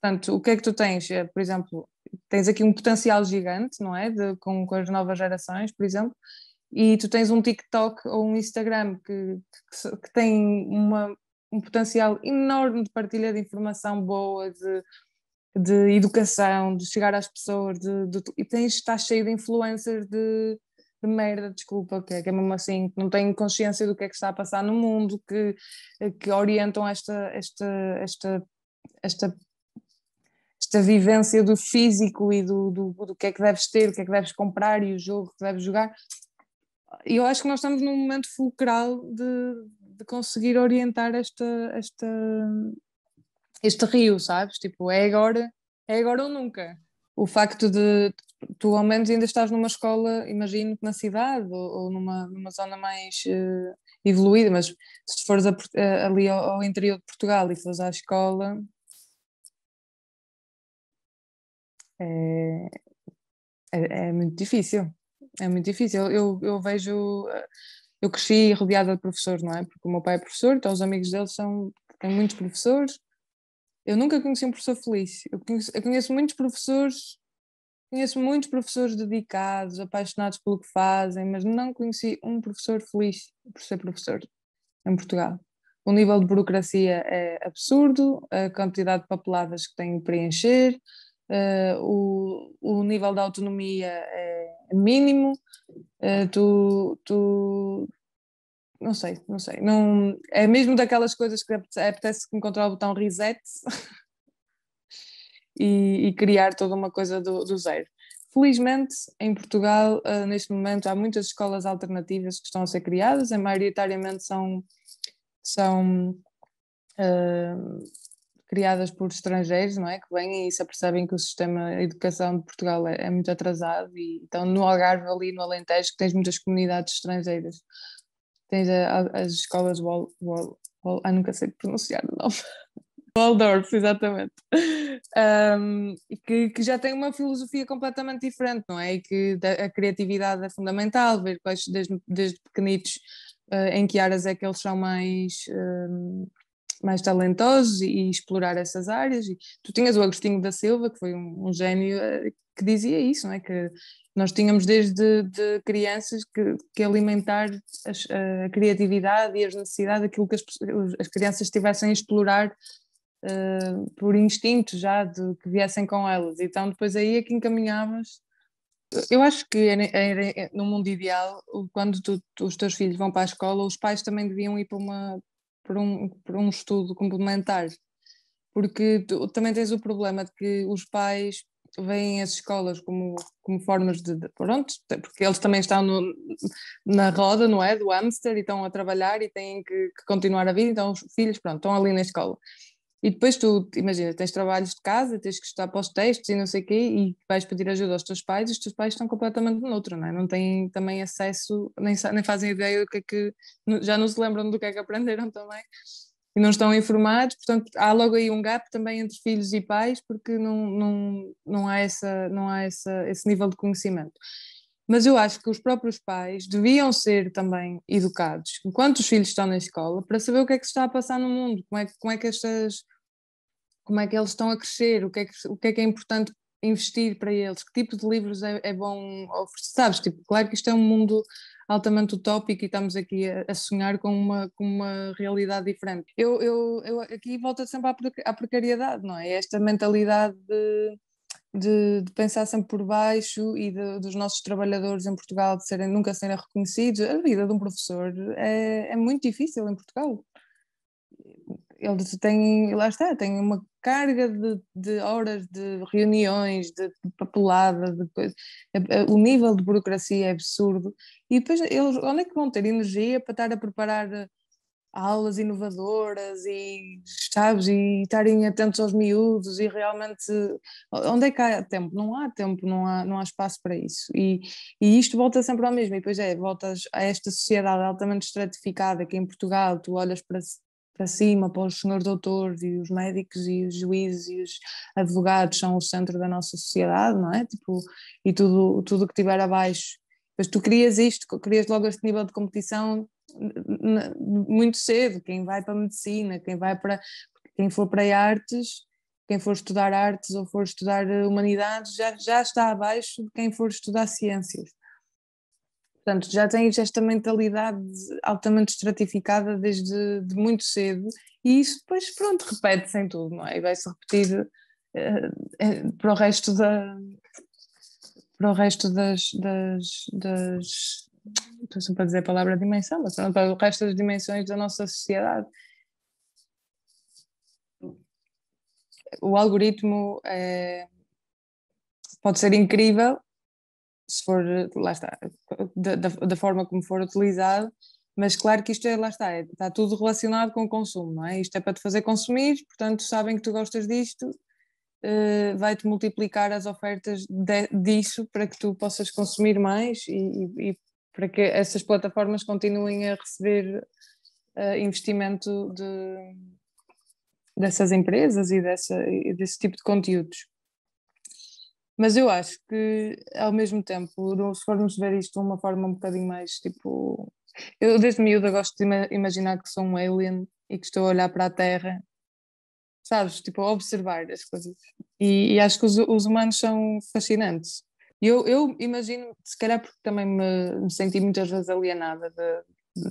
Portanto, o que é que tu tens? É, por exemplo, tens aqui um potencial gigante, não é? De, com, com as novas gerações, por exemplo, e tu tens um TikTok ou um Instagram que, que, que tem uma, um potencial enorme de partilha de informação boa, de, de educação, de chegar às pessoas, de, de, e tens, estás cheio de influencers de, de merda, desculpa, que é, que é mesmo assim, que não têm consciência do que é que está a passar no mundo, que, que orientam esta, esta, esta, esta, esta vivência do físico e do, do, do que é que deves ter, o que é que deves comprar e o jogo que deves jogar, eu acho que nós estamos num momento fulcral de, de conseguir orientar esta, esta, este rio, sabes? Tipo, é agora, é agora ou nunca. O facto de tu, ao menos, ainda estás numa escola, imagino que na cidade ou, ou numa, numa zona mais uh, evoluída, mas se fores a, eh, ali ao, ao, interior de Portugal e fores à escola. É, é, é muito difícil é muito difícil. Eu, eu vejo. Eh, eu cresci rodeada de professores, não é? Porque o meu pai é professor, então os amigos dele são, têm muitos professores. Eu nunca conheci um professor feliz. Eu conheço, eu conheço muitos professores, conheço muitos professores dedicados, apaixonados pelo que fazem, mas não conheci um professor feliz por ser professor em Portugal. O nível de burocracia é absurdo, a quantidade de papeladas que têm que preencher, uh, o, o nível da autonomia é mínimo, uh, tu, tu não sei, não sei. Não, é mesmo daquelas coisas que apetece encontrar o botão reset e, e, criar toda uma coisa do, do zero. Felizmente, em Portugal, uh, neste momento, há muitas escolas alternativas que estão a ser criadas, e maioritariamente são, são uh, criadas por estrangeiros, não é? Que vêm e se apercebem que o sistema de educação de Portugal é, é muito atrasado e então no Algarve ali no Alentejo que tens muitas comunidades estrangeiras. Tens a, a, as escolas Wall, Wall, Wall, ah, nunca sei pronunciar o nome. Waldorf, exatamente. Um, que, que, já tem uma filosofia completamente diferente, não é? E que a criatividade é fundamental, ver quais desde, desde pequenitos uh, em que áreas é que eles são mais mais talentosos e, e explorar essas áreas. E tu tinhas o Agostinho da Silva, que foi um, um gênio eh, que dizia isso, não é? Que nós tínhamos desde de crianças que, que alimentar as, a criatividade e as necessidades, aquilo que as, as crianças estivessem a explorar uh, por instinto já, de, que viessem com elas. Então depois aí é que encaminhavas. Eu acho que era, era, no mundo ideal, quando tu, tu, os teus filhos vão para a escola, os pais também deviam ir para uma, por um, por um estudo complementar, porque tu, também tens o problema de que os pais veem as escolas como, como formas de, de pronto, porque eles também estão no, na roda, não é, do hamster e estão a trabalhar e têm que, que, continuar a vida, então os filhos, pronto, estão ali na escola. E depois tu, imagina, tens trabalhos de casa, tens que estudar para os textos e não sei o quê, e vais pedir ajuda aos teus pais, e os teus pais estão completamente noutro, não é? Não têm também acesso, nem, nem fazem ideia do que é que. já não se lembram do que é que aprenderam também, e não estão informados, portanto há logo aí um gap também entre filhos e pais, porque não, não, não há, essa, não há essa, esse nível de conhecimento mas eu acho que os próprios pais deviam ser também educados, enquanto os filhos estão na escola, para saber o que é que se está a passar no mundo, como é, como é que estas como é que eles estão a crescer, o que é que, o que, é, que é importante investir para eles, que tipo de livros é, é bom oferecer, sabes? Tipo, claro que isto é um mundo altamente utópico e estamos aqui a, a sonhar com uma, com uma realidade diferente. Eu, eu, eu aqui volta sempre à, precariedade, não é? é? Esta mentalidade de, de, de pensar sempre por baixo e de, dos nossos trabalhadores em Portugal de serem, nunca serem reconhecidos. A vida de um professor é, é muito difícil em Portugal eles têm, lá está, têm uma carga de, de horas de reuniões, de, papelada, de é, é, O nível de burocracia é absurdo. E depois eles, onde é que vão ter energia para estar a preparar eh, aulas inovadoras e, sabes, e estarem atentos aos miúdos e realmente onde é que há tempo? Não há tempo, não há, não há espaço para isso e, e isto volta sempre ao mesmo e depois é, voltas a esta sociedade altamente estratificada que em Portugal tu olhas para para cima, para os senhores doutores e os médicos e os juízes e os advogados são o centro da nossa sociedade, não é? Tipo, e tudo tudo que tiver abaixo. Mas tu querias isto, querias logo este nível de competição muito cedo, quem vai para a medicina, quem vai para quem for para artes, quem for estudar artes ou for estudar humanidades, já, já está abaixo de quem for estudar ciências. Portanto, já tens esta mentalidade altamente estratificada desde de muito cedo e isso depois, pronto, repete-se em tudo, não é? E vai-se repetir uh, para o resto da... para o resto das... das, das estou sempre a dizer a palavra dimensão, mas para o resto das dimensões da nossa sociedade. O algoritmo é, pode ser incrível se for, lá está, da, da, forma como for utilizado, mas claro que isto é, lá está, é, está tudo relacionado com o consumo, não é? Isto é para te fazer consumir, portanto sabem que tu gostas disto, uh, vai-te multiplicar as ofertas de, disso para que tu possas consumir mais e, e, e para que essas plataformas continuem a receber uh, investimento de, dessas empresas e, dessa, e desse tipo de conteúdos. Mas eu acho que, ao mesmo tempo, se formos ver isto de uma forma um bocadinho mais tipo. Eu, desde miúda, gosto de imaginar que sou um alien e que estou a olhar para a Terra, sabes? Tipo, a observar as coisas. E, e acho que os, os, humanos são fascinantes. Eu, eu imagino, se calhar porque também me, me senti muitas vezes alienada da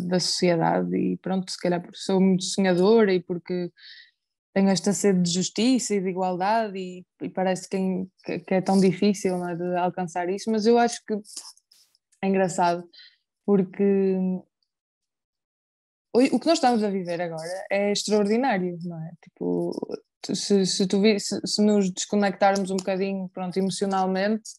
da sociedade e pronto, se calhar porque sou muito sonhadora e porque tenho esta sede de justiça e de igualdade e, e parece que, que, é tão difícil é, de alcançar isso, mas eu acho que é engraçado porque o que nós estamos a viver agora é extraordinário, não é? Tipo, se, se, tu, se, se nos desconectarmos um bocadinho pronto, emocionalmente,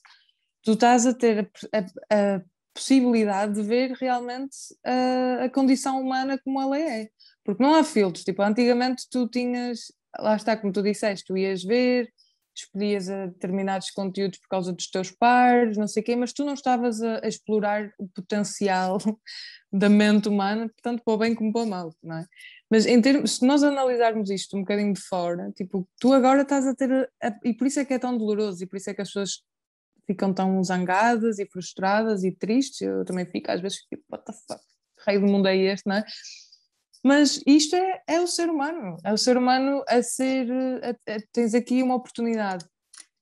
tu estás a ter a, a, a possibilidade de ver realmente a, a condição humana como ela é porque não há filtros. Tipo, antigamente tu tinhas, lá está, como tu disseste, tu ias ver, escolhias determinados conteúdos por causa dos teus pares, não sei o quê, mas tu não estavas a, a, explorar o potencial da mente humana, tanto para o bem como para o mal, não é? Mas termos, se nós analisarmos isto um bocadinho de fora, tipo, tu agora estás a ter, a, e por isso é que é tão doloroso, e por isso é que as pessoas ficam tão zangadas e frustradas e tristes, eu também fico, às vezes tipo, what the fuck, que raio do mundo é este, não é? Mas isto é, é o ser humano, é o ser humano a ser. A, a, tens aqui uma oportunidade,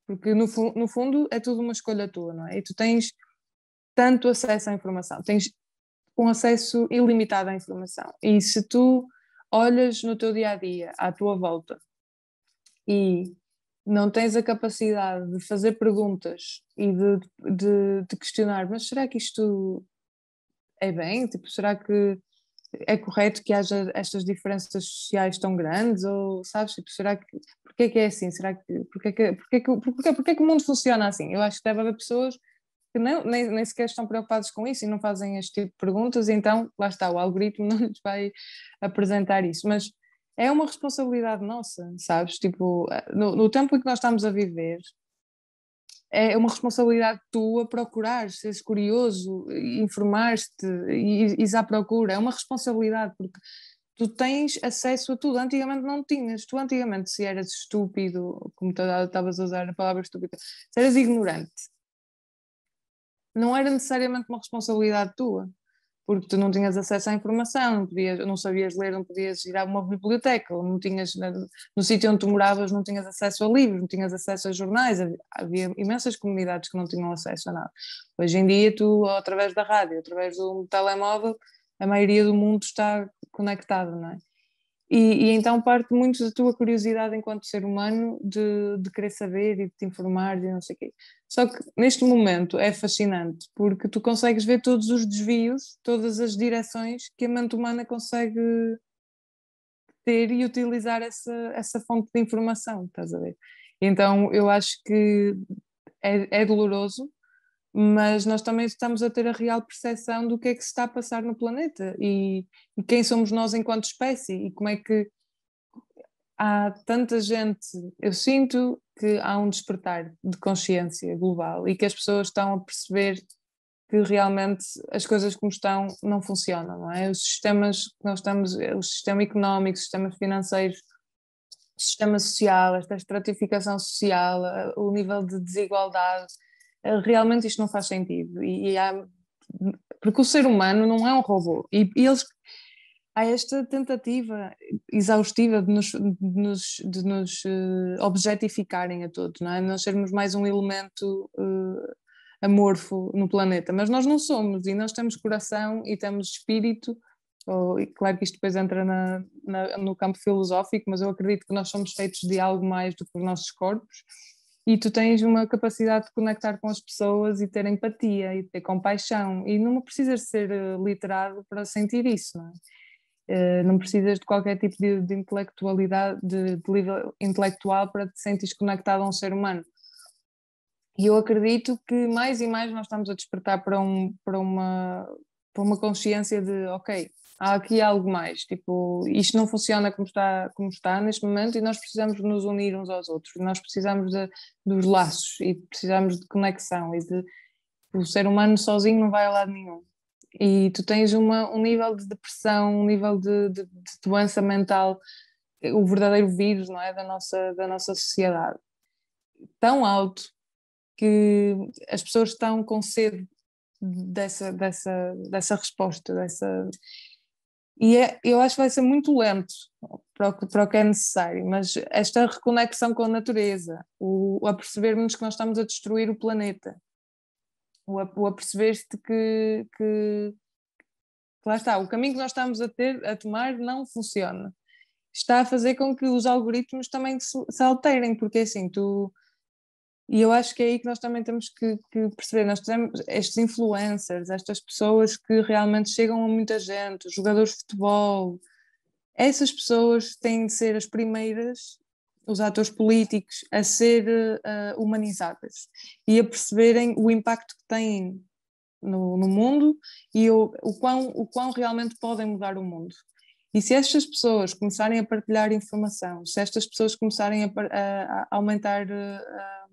porque no, no fundo é tudo uma escolha tua, não é? E tu tens tanto acesso à informação, tens um acesso ilimitado à informação. E se tu olhas no teu dia a dia, à tua volta, e não tens a capacidade de fazer perguntas e de, de, de questionar, mas será que isto é bem? Tipo, será que é correto que haja estas diferenças sociais tão grandes ou sabes tipo, será que porque é que é assim será que porque é que porque que, porque, porque que o mundo funciona assim eu acho que deve haver pessoas que não, nem, nem sequer estão preocupados com isso e não fazem este tipo de perguntas então lá está o algoritmo não lhes vai apresentar isso mas é uma responsabilidade nossa sabes tipo no, no tempo em que nós estamos a viver é, é uma responsabilidade tua procurar, seres curioso, informar-te e ir à procura. É uma responsabilidade, porque tu tens acesso a tudo. Antigamente não tinhas. Tu, antigamente, se eras estúpido, como estavas a usar a palavra estúpida, se eras ignorante, não era necessariamente uma responsabilidade tua porque tu não tinhas acesso à informação, não, podias, não sabias ler, não podias ir a uma biblioteca, não tinhas, no sítio onde tu moravas não tinhas acesso a livros, não tinhas acesso a jornais, havia imensas comunidades que não tinham acesso a nada. Hoje em dia tu, através da rádio, através do telemóvel, a maioria do mundo está conectado, não é? E, e, então parte muito da tua curiosidade enquanto ser humano de, de querer saber e de te informar e não sei o quê. Só que neste momento é fascinante porque tu consegues ver todos os desvios, todas as direções que a mente humana consegue ter e utilizar essa, essa fonte de informação, estás a ver? Então eu acho que é, é doloroso mas nós também estamos a ter a real percepção do que é que se está a passar no planeta e, e quem somos nós enquanto espécie e como é que há tanta gente. Eu sinto que há um despertar de consciência global e que as pessoas estão a perceber que realmente as coisas como estão não funcionam, não é? Os sistemas que nós estamos, o sistema económico, os sistemas financeiros, o sistema social, esta estratificação social, eh, o nível de desigualdade, eh, realmente isto não faz sentido. E, e há, porque o ser humano não é um robô. E, e eles há esta tentativa exaustiva de nos, de nos, de nos eh, objetificarem a todos, não é? Nós sermos mais um elemento uh, amorfo no planeta, mas nós não somos e nós temos coração e temos espírito. Ou, oh, e claro que isto depois entra na, na, no campo filosófico, mas eu acredito que nós somos feitos de algo mais do que os nossos corpos e tu tens uma capacidade de conectar com as pessoas e ter empatia e ter compaixão e não precisas ser eh, literado para sentir isso, não é? Eh, não precisas de qualquer tipo de, de intelectualidade, de, de nível intelectual para te sentir conectado a um ser humano. E eu acredito que mais e mais nós estamos a despertar para, um, para, uma, para uma consciência de, ok, há aqui algo mais, tipo, isto não funciona como está, como está neste momento e nós precisamos nos unir uns aos outros, nós precisamos de, dos laços e precisamos de conexão e de o ser humano sozinho não vai a lado nenhum. E tu tens uma, um nível de depressão, um nível de, de, de doença mental, o verdadeiro vírus não é? da, nossa, da nossa sociedade, tão alto que as pessoas estão com sede dessa, dessa, dessa resposta, dessa, e é, eu acho que vai ser muito lento para o, para o, que é necessário, mas esta reconexão com a natureza, o, o apercebermos que nós estamos a destruir o planeta, o, o aperceber se que, que, que, lá está, o caminho que nós estamos a, ter, a tomar não funciona. Está a fazer com que os algoritmos também se, se alterem, porque é assim, tu e eu acho que é aí que nós também temos que, que perceber. Nós temos estes influencers, estas pessoas que realmente chegam a muita gente, os jogadores de futebol, essas pessoas têm de ser as primeiras, os atores políticos, a ser uh, humanizadas e a perceberem o impacto que têm no, no mundo e o, o, quão, o quão realmente podem mudar o mundo. E se estas pessoas começarem a partilhar informação, se estas pessoas começarem a, a, a aumentar. Uh,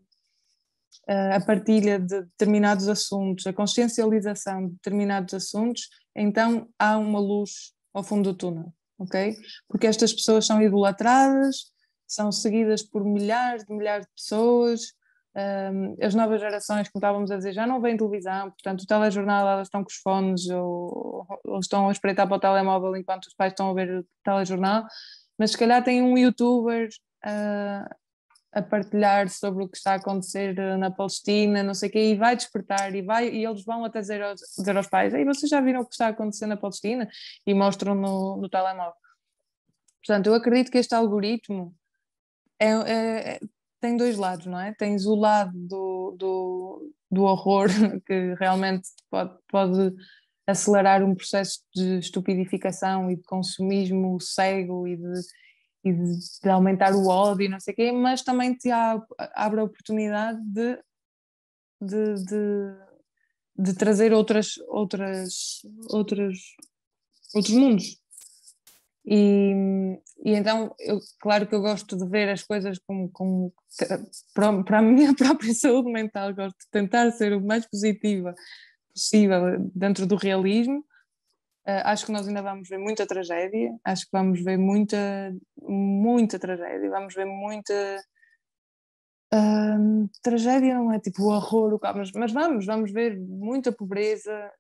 eh, a partilha de determinados assuntos, a consciencialização de determinados assuntos, então há uma luz ao fundo do túnel, ok? Porque estas pessoas são idolatradas, são seguidas por milhares de milhares de pessoas, ehm, as novas gerações, como estávamos a dizer, já não vêem televisão, portanto, o telejornal elas estão com os fones ou, ou estão a espreitar para o telemóvel enquanto os pais estão a ver o telejornal, mas se calhar tem um youtuber eh, a partilhar sobre o que está a acontecer eh, na Palestina, não sei o quê, e vai despertar, e, vai, e eles vão até dizer aos, dizer aos pais, aí vocês já viram o que está a acontecer na Palestina? E mostram no, no telemóvel. Portanto, eu acredito que este algoritmo é, é, é, tem dois lados, não é? Tens o lado do, do, do horror, que realmente pode, pode acelerar um processo de estupidificação e de consumismo cego e de e de, de aumentar o ódio e não sei o quê, mas também te abre, a oportunidade de, de, de, de trazer outras, outras, outras, outros mundos. E, e então, eu, claro que eu gosto de ver as coisas como, como para, para a minha própria saúde mental, gosto de tentar ser o mais positiva possível dentro do realismo, ah, acho que nós ainda vamos ver muita tragédia, acho que vamos ver muita, muita tragédia, vamos ver muita. tragédia não é tipo o horror, mas, mas vamos, vamos ver muita pobreza,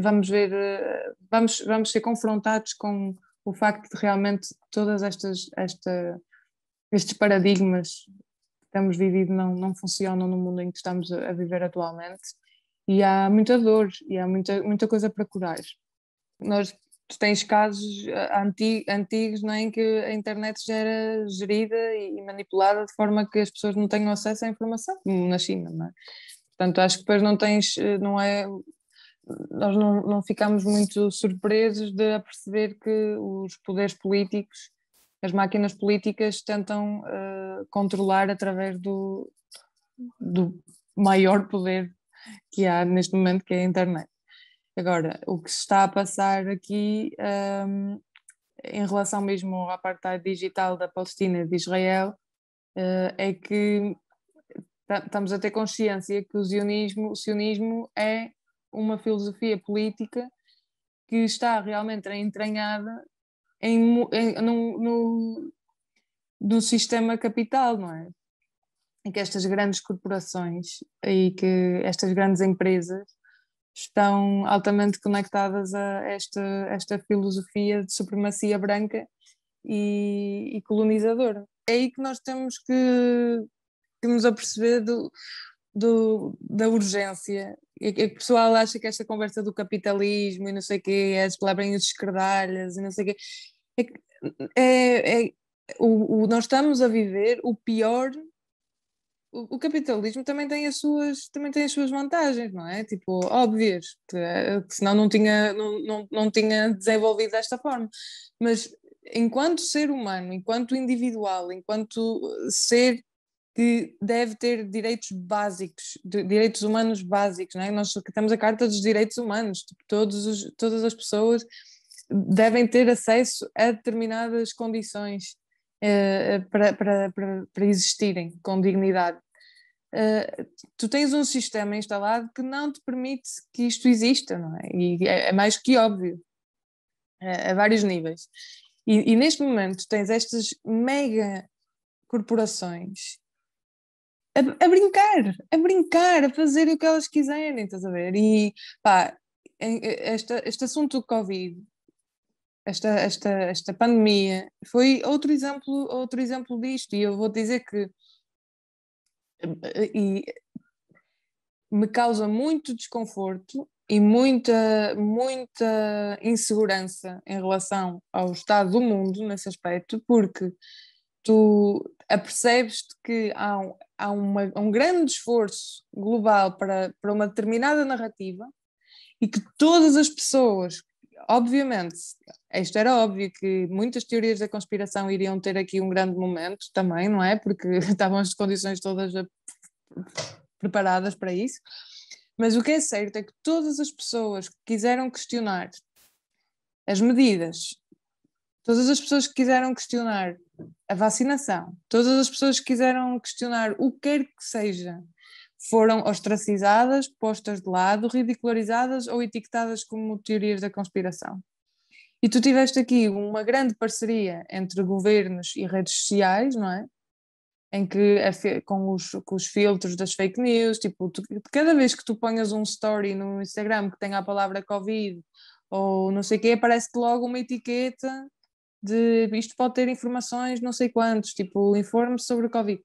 vamos ver, ah, vamos, vamos ser confrontados com o facto de realmente todas estas, esta, estes paradigmas que temos vivido não, não funcionam no mundo em que estamos a viver atualmente e há muita dor e há muita, muita coisa para curar nós tens casos eh, antigos não é? em que a internet já era gerida e manipulada de forma que as pessoas não tenham acesso à informação, como na China, não é? Portanto, acho que depois não tens, eh, não é, nós não, não ficamos muito surpresos de perceber que os poderes políticos, as máquinas políticas tentam uh, controlar através do, do maior poder que há neste momento, que é a internet. Agora, o que se está a passar aqui um, em relação mesmo ao apartheid digital da Palestina e de Israel uh, é que estamos a ter consciência que o sionismo, o sionismo é uma filosofia política que está realmente entranhada em, em, no, no, no, sistema capital, não é? Em que estas grandes corporações e que estas grandes empresas estão altamente conectadas a esta, esta filosofia de supremacia branca e, e colonizadora. É aí que nós temos que, que nos aperceber do, do, da urgência. E, o pessoal acha que esta conversa do capitalismo e não sei o quê, as palavras os e não sei o quê. É, é, é o, o, nós estamos a viver o pior o, capitalismo também tem, as suas, também tem as suas vantagens, não é? Tipo, óbvias, eh, que senão não tinha, não, não, não tinha desenvolvido desta forma. Mas enquanto ser humano, enquanto individual, enquanto ser que deve ter direitos básicos, direitos humanos básicos, não é? Nós temos a Carta dos Direitos Humanos, tipo, todos os, todas as pessoas devem ter acesso a determinadas condições eh, eh, para, para, para, para, existirem com dignidade. Ah, tu tens um sistema instalado que não te permite que isto exista, não é? E é, é mais que óbvio, a, a vários níveis. E, e, neste momento tens estas mega corporações a, a, brincar, a brincar, a fazer o que elas quiserem, estás a ver? E pá, esta, este assunto do Covid esta, esta, esta pandemia foi outro exemplo, outro exemplo disto, e eu vou dizer que e me causa muito desconforto e muita, muita insegurança em relação ao estado do mundo nesse aspecto, porque tu apercebes-te que há, um, há uma, um grande esforço global para, para uma determinada narrativa e que todas as pessoas obviamente, isto era óbvio que muitas teorias da conspiração iriam ter aqui um grande momento também, não é? Porque estavam as condições todas preparadas para isso. Mas o que é certo é que todas as pessoas que quiseram questionar as medidas, todas as pessoas que quiseram questionar a vacinação, todas as pessoas que quiseram questionar o que quer que seja foram ostracizadas, postas de lado, ridicularizadas ou etiquetadas como teorias da conspiração. E tu tiveste aqui uma grande parceria entre governos e redes sociais, não é? Em que é com os, com os filtros das fake news, tipo, tu, cada vez que tu ponhas um story no Instagram que tenha a palavra Covid ou não sei o quê, aparece-te logo uma etiqueta de isto pode ter informações não sei quantos, tipo, informe sobre o Covid.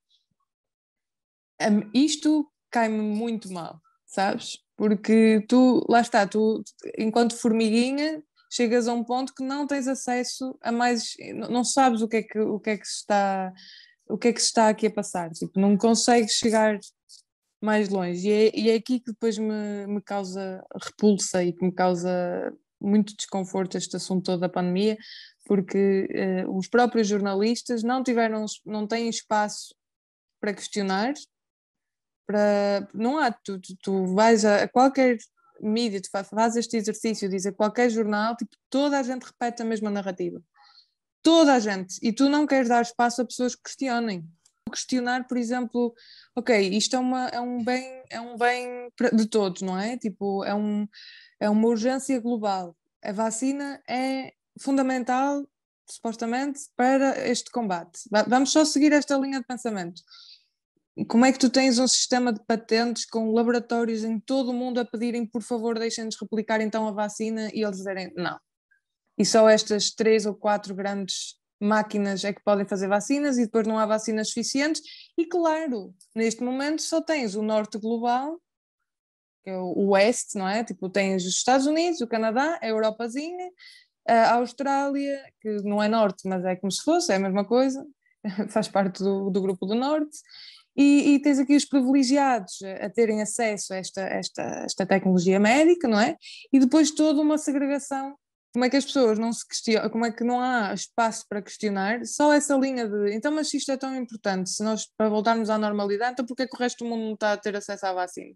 Um, isto cai-me muito mal, sabes? Porque tu, lá está, tu, enquanto formiguinha, chegas a um ponto que não tens acesso a mais, não sabes o que é que, o que, é que se está o que é que está aqui a passar, tipo, não consegues chegar mais longe e é, e é aqui que depois me, me causa repulsa e que me causa muito desconforto este assunto todo da pandemia porque eh, os próprios jornalistas não tiveram não têm espaço para questionar para. Não há, tu, tu, tu vais a, a qualquer mídia, tu fazes este exercício, diz a qualquer jornal, tipo, toda a gente repete a mesma narrativa. Toda a gente. E tu não queres dar espaço a pessoas que questionem. Questionar, por exemplo, ok, isto é, uma, é um bem, é um bem de todos, não é? Tipo, é, um, é uma urgência global. A vacina é fundamental, supostamente, para este combate. Vamos só seguir esta linha de pensamento. Como é que tu tens um sistema de patentes com laboratórios em todo o mundo a pedirem, por favor, deixem-nos replicar então a vacina e eles dizerem não? E só estas três ou quatro grandes máquinas é que podem fazer vacinas e depois não há vacinas suficientes. E claro, neste momento só tens o norte global, que é o oeste, não é? Tipo, tens os Estados Unidos, o Canadá, a Europazinha, a Austrália, que não é norte, mas é como se fosse, é a mesma coisa, faz parte do, do grupo do norte, e, e, tens aqui os privilegiados a terem acesso a esta, esta, esta tecnologia médica, não é? E depois toda uma segregação. Como é que as pessoas não se questionam, como é que não há espaço para questionar? Só essa linha de então, mas isto é tão importante, se nós para voltarmos à normalidade, então porquê é que o resto do mundo não está a ter acesso à vacina?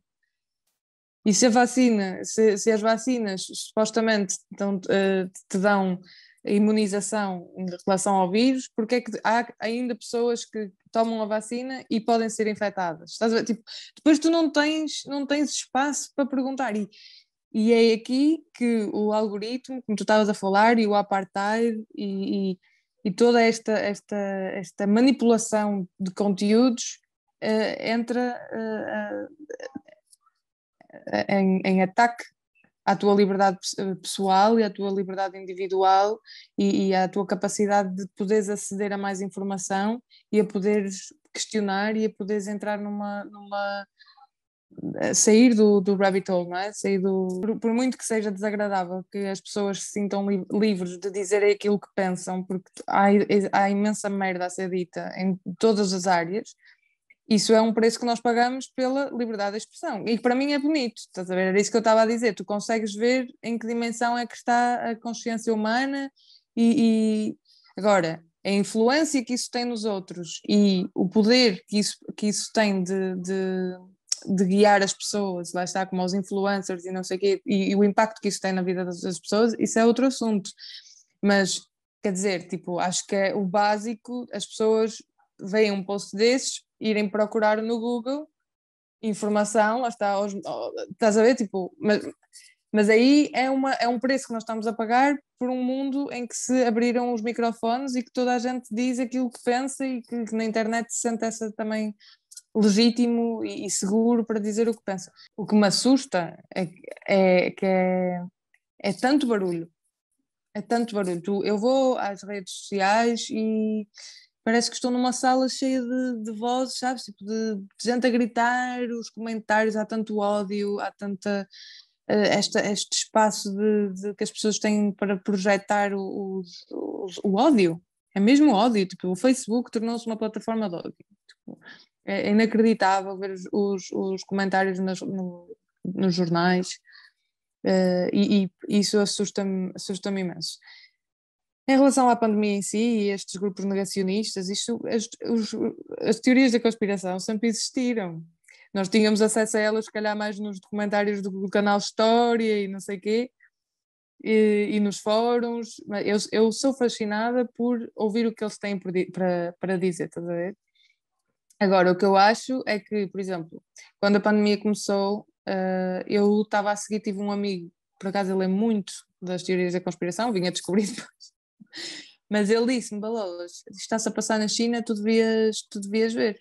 E se a vacina, se, se as vacinas supostamente então, te dão a imunização em relação ao vírus, porque é que há ainda pessoas que tomam a vacina e podem ser infectadas. Tipo, depois tu não tens, não tens espaço para perguntar. E, e é aqui que o algoritmo, como tu estavas a falar, e o apartheid e, e, e toda esta, esta, esta manipulação de conteúdos uh, entra uh, uh, em, em, ataque à tua liberdade eh, pessoal e à tua liberdade individual e, e à tua capacidade de poderes aceder a mais informação e a poderes questionar e a poderes entrar numa, numa eh, sair do, do rabbit hole, não é? Sair do, por, por, muito que seja desagradável que as pessoas se sintam li, livres de dizer aquilo que pensam, porque há, há imensa merda a ser dita em todas as áreas, isso é um preço que nós pagamos pela liberdade de expressão. E para mim é bonito, estás a ver? Era isso que eu estava a dizer. Tu consegues ver em que dimensão é que está a consciência humana e, e agora a influência que isso tem nos outros e o poder que isso, que isso tem de, de, de guiar as pessoas, lá está como os influencers e não sei o quê, e, e, o impacto que isso tem na vida das, das pessoas, isso é outro assunto. Mas, quer dizer, tipo, acho que é o básico, as pessoas veem um post desses, irem procurar no Google informação, lá está, aos, estás a ver, tipo, mas, mas aí é, uma, é um preço que nós estamos a pagar por um mundo em que se abriram os microfones e que toda a gente diz aquilo que pensa e que, que na internet se sente essa também legítimo e, e seguro para dizer o que pensa. O que me assusta é, é que é, é tanto barulho, é tanto barulho. Tu, eu vou às redes sociais e parece que estou numa sala cheia de, de vozes, sabes? Tipo, de, de, gente a gritar, os comentários, há tanto ódio, há tanta. Uh, esta, este espaço de, de, que as pessoas têm para projetar o, o, o ódio. É mesmo ódio. Tipo, o Facebook tornou-se uma plataforma de ódio. Tipo, é, é inacreditável ver os, os, comentários nas, no, nos jornais. Uh, e, e, isso assusta-me assusta imenso. Em relação à pandemia em si e estes grupos negacionistas, isto, as, os, as teorias da conspiração sempre existiram. Nós tínhamos acesso a elas, se calhar, mais nos documentários do, canal História e não sei quê, e, e nos fóruns. Eu, eu, sou fascinada por ouvir o que eles têm para, dizer, estás a ver? Agora, o que eu acho é que, por exemplo, quando a pandemia começou, uh, eu estava a seguir, tive um amigo, por acaso ele é muito das teorias da conspiração, vinha a descobrir depois, mas ele disse-me, Balolas, está-se a passar na China, tu devias, tu devias ver.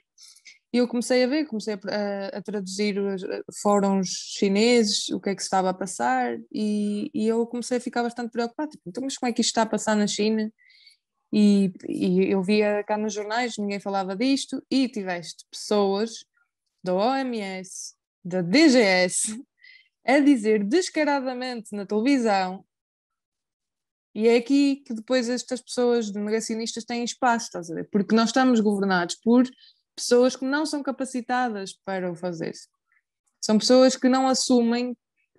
E eu comecei a ver, comecei a, a, traduzir fóruns chineses, o que é que estava a passar, e, e eu comecei a ficar bastante preocupada. Tipo, então, mas como é que isto está a passar na China? E, e, eu via cá nos jornais, ninguém falava disto, e tiveste pessoas da OMS, da DGS, a dizer descaradamente na televisão e é aqui que depois estas pessoas negacionistas têm espaço, estás a ver? Porque nós estamos governados por pessoas que não são capacitadas para o fazer. São pessoas que não assumem,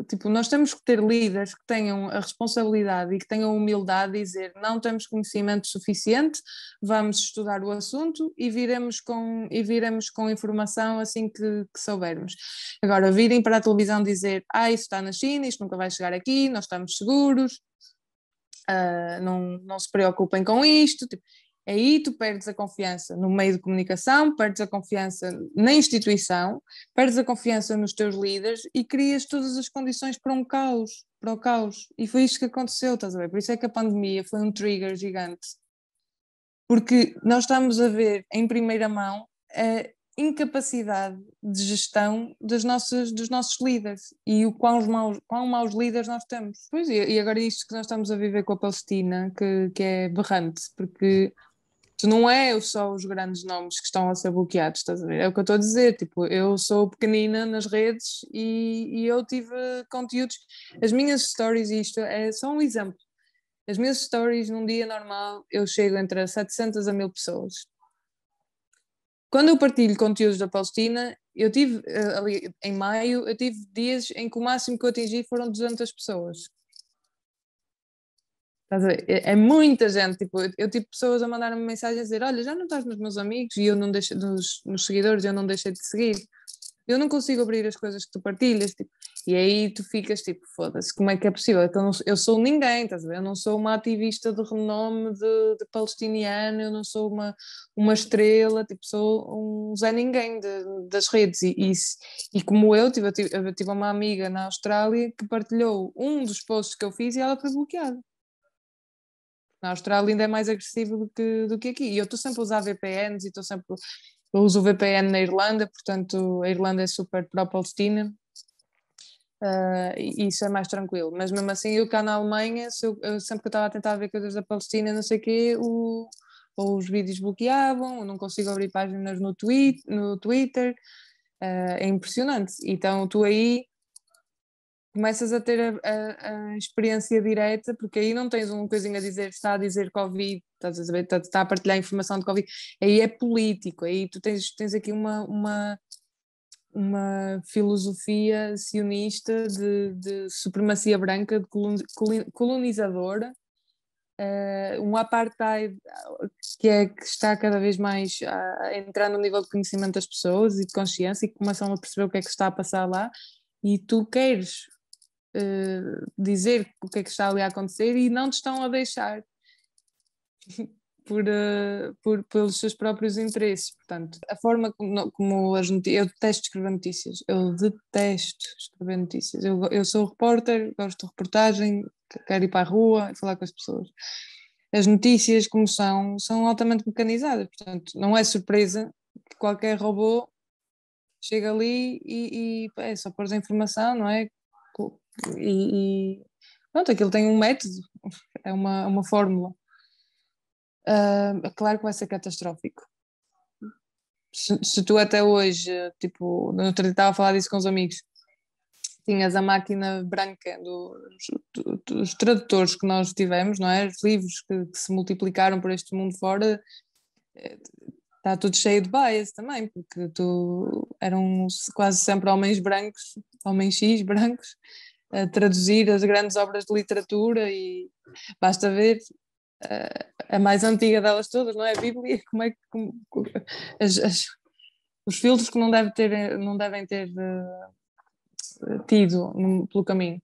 tipo, nós temos que ter líderes que tenham a responsabilidade e que tenham a humildade de dizer não temos conhecimento suficiente, vamos estudar o assunto e viremos com, e viremos com informação assim que, que soubermos. Agora, virem para a televisão dizer ah, isso está na China, isto nunca vai chegar aqui, nós estamos seguros, uh, não, não se preocupem com isto. Tipo, aí tu perdes a confiança no meio de comunicação, perdes a confiança na instituição, perdes a confiança nos teus líderes e crias todas as condições para um caos, para o caos. E foi isto que aconteceu, estás a ver? Por isso é que a pandemia foi um trigger gigante. Porque nós estamos a ver em primeira mão eh, incapacidade de gestão das nossas, dos nossos líderes e o quão maus, quão maus líderes nós temos. Pois, e agora isto que nós estamos a viver com a Palestina, que, que é berrante, porque tu não é só os grandes nomes que estão a ser bloqueados, estás a ver? É o que eu estou a dizer, tipo, eu sou pequenina nas redes e, e eu tive conteúdos, as minhas stories, isto é só um exemplo, as minhas stories num dia normal eu chego entre 700 a 1000 pessoas quando eu partilho conteúdos da Palestina, eu tive, eh, ali em maio, eu tive dias em que o máximo que eu atingi foram 200 pessoas. Estás a ver? É, é muita gente. Tipo, eu, eu tive pessoas a mandar-me mensagem a dizer: Olha, já não estás nos meus amigos e eu não deixo, nos, nos seguidores, eu não deixei de seguir eu não consigo abrir as coisas que tu partilhas, tipo, e aí tu ficas tipo, foda-se, como é que é possível? É eu, eu sou ninguém, estás a ver? Eu não sou uma ativista de renome de, de palestiniano, eu não sou uma, uma estrela, tipo, sou um Zé Ninguém de, das redes. E, e, e como eu tive, eu, tive, eu tive uma amiga na Austrália que partilhou um dos posts que eu fiz e ela foi bloqueada. Na Austrália ainda é mais agressivo do que, do que aqui. E eu estou sempre a usar VPNs e estou sempre eu uso o VPN na Irlanda, portanto a Irlanda é super pró-Palestina. Uh, e isso é mais tranquilo, mas mesmo assim eu cá na Alemanha, se eu, eu sempre que eu estava a tentar ver coisas da Palestina, não sei quê, o que, ou os vídeos bloqueavam, ou não consigo abrir páginas no, tweet, no Twitter, uh, é impressionante. Então tu aí começas a ter a, a, a, experiência direta, porque aí não tens uma coisinha a dizer, está a dizer Covid, estás a saber, está, está, a partilhar informação de Covid, aí é político, aí tu tens, tens aqui uma, uma, uma filosofia sionista de, de supremacia branca, de colonizadora, uh, um apartheid que, é, que está cada vez mais a, entrando entrar no nível de conhecimento das pessoas e de consciência e começam a perceber o que é que está a passar lá e tu queres eh, dizer o que é que está ali a acontecer e não te estão a deixar por, uh, por, pelos seus próprios interesses. Portanto, a forma como, como as notícias. Eu detesto escrever notícias, eu detesto escrever notícias. Eu, eu sou repórter, gosto de reportagem, quero ir para a rua e falar com as pessoas. As notícias, como são, são altamente mecanizadas, portanto, não é surpresa que qualquer robô chega ali e, e é só pôr a informação, não é? E, e pronto, aquilo tem um método, é uma, uma fórmula. Uh, claro que vai ser catastrófico. Se, se tu até hoje, tipo, não estava a falar disso com os amigos, tinhas a máquina branca dos, dos tradutores que nós tivemos, não é? Os livros que, que, se multiplicaram por este mundo fora, eh, está tudo cheio de bias também, porque tu eram quase sempre homens brancos, homens X brancos, a traduzir as grandes obras de literatura e basta ver eh, a mais antiga delas todas, não é? A Bíblia, como é que como, as, as, os filtros que não, deve ter, não devem ter uh, tido no, pelo caminho.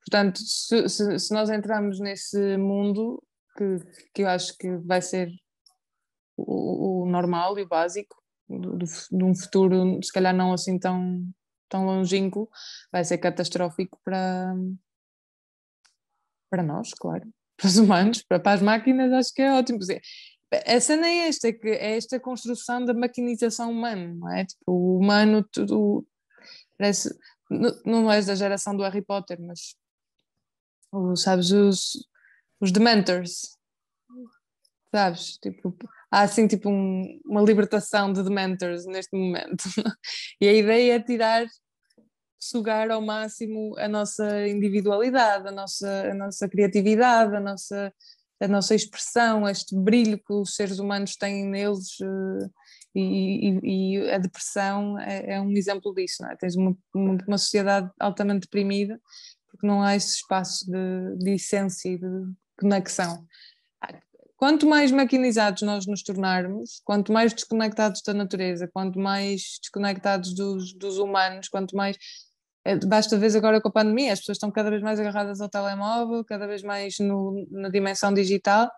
Portanto, se, se, se, nós entrarmos nesse mundo, que, que eu acho que vai ser o, o normal e o básico, do, de um futuro, se calhar não assim tão tão longínquo, vai ser catastrófico para, para nós, claro, para os humanos, para, para as máquinas, acho que é ótimo. A cena é esta, que é esta construção da maquinização humana, não é? Tipo, o humano, tudo. Parece, não és da geração do Harry Potter, mas. Sabes, os, os Dementors, sabes? Tipo, há assim tipo um, uma libertação de dementors neste momento. e a ideia é tirar, sugar ao máximo a nossa individualidade, a nossa, a nossa criatividade, a nossa, a nossa expressão, este brilho que os seres humanos têm neles. Eh, e, e, e a depressão é, é, um exemplo disso, não é? Tens uma, uma sociedade altamente deprimida porque não há esse espaço de, de essência e de conexão quanto mais maquinizados nós nos tornarmos, quanto mais desconectados da natureza, quanto mais desconectados dos, dos humanos, quanto mais. Eh, basta ver agora com a pandemia, as pessoas estão cada vez mais agarradas ao telemóvel, cada vez mais no, na dimensão digital.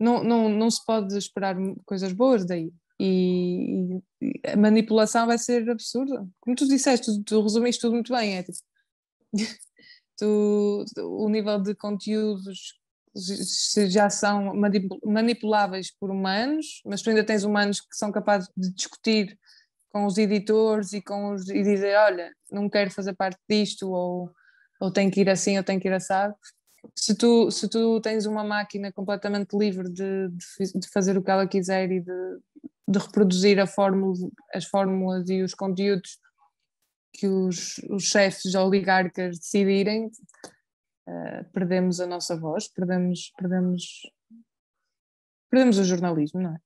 Não, não, não se pode esperar coisas boas daí. E, e a manipulação vai ser absurda. Como tu disseste, tu, tu resumiste tudo muito bem, é tipo, tu, o nível de conteúdos já são manipuláveis por humanos, mas tu ainda tens humanos que são capazes de discutir com os editores e, com os, e dizer: Olha, não quero fazer parte disto, ou, ou tenho que ir assim, ou tenho que ir assado. Se tu, se tu tens uma máquina completamente livre de, de, de fazer o que ela quiser e de, de reproduzir fórmula, as fórmulas e os conteúdos que os, os chefes oligarcas decidirem, eh, perdemos a nossa voz, perdemos, perdemos, perdemos o jornalismo, não é?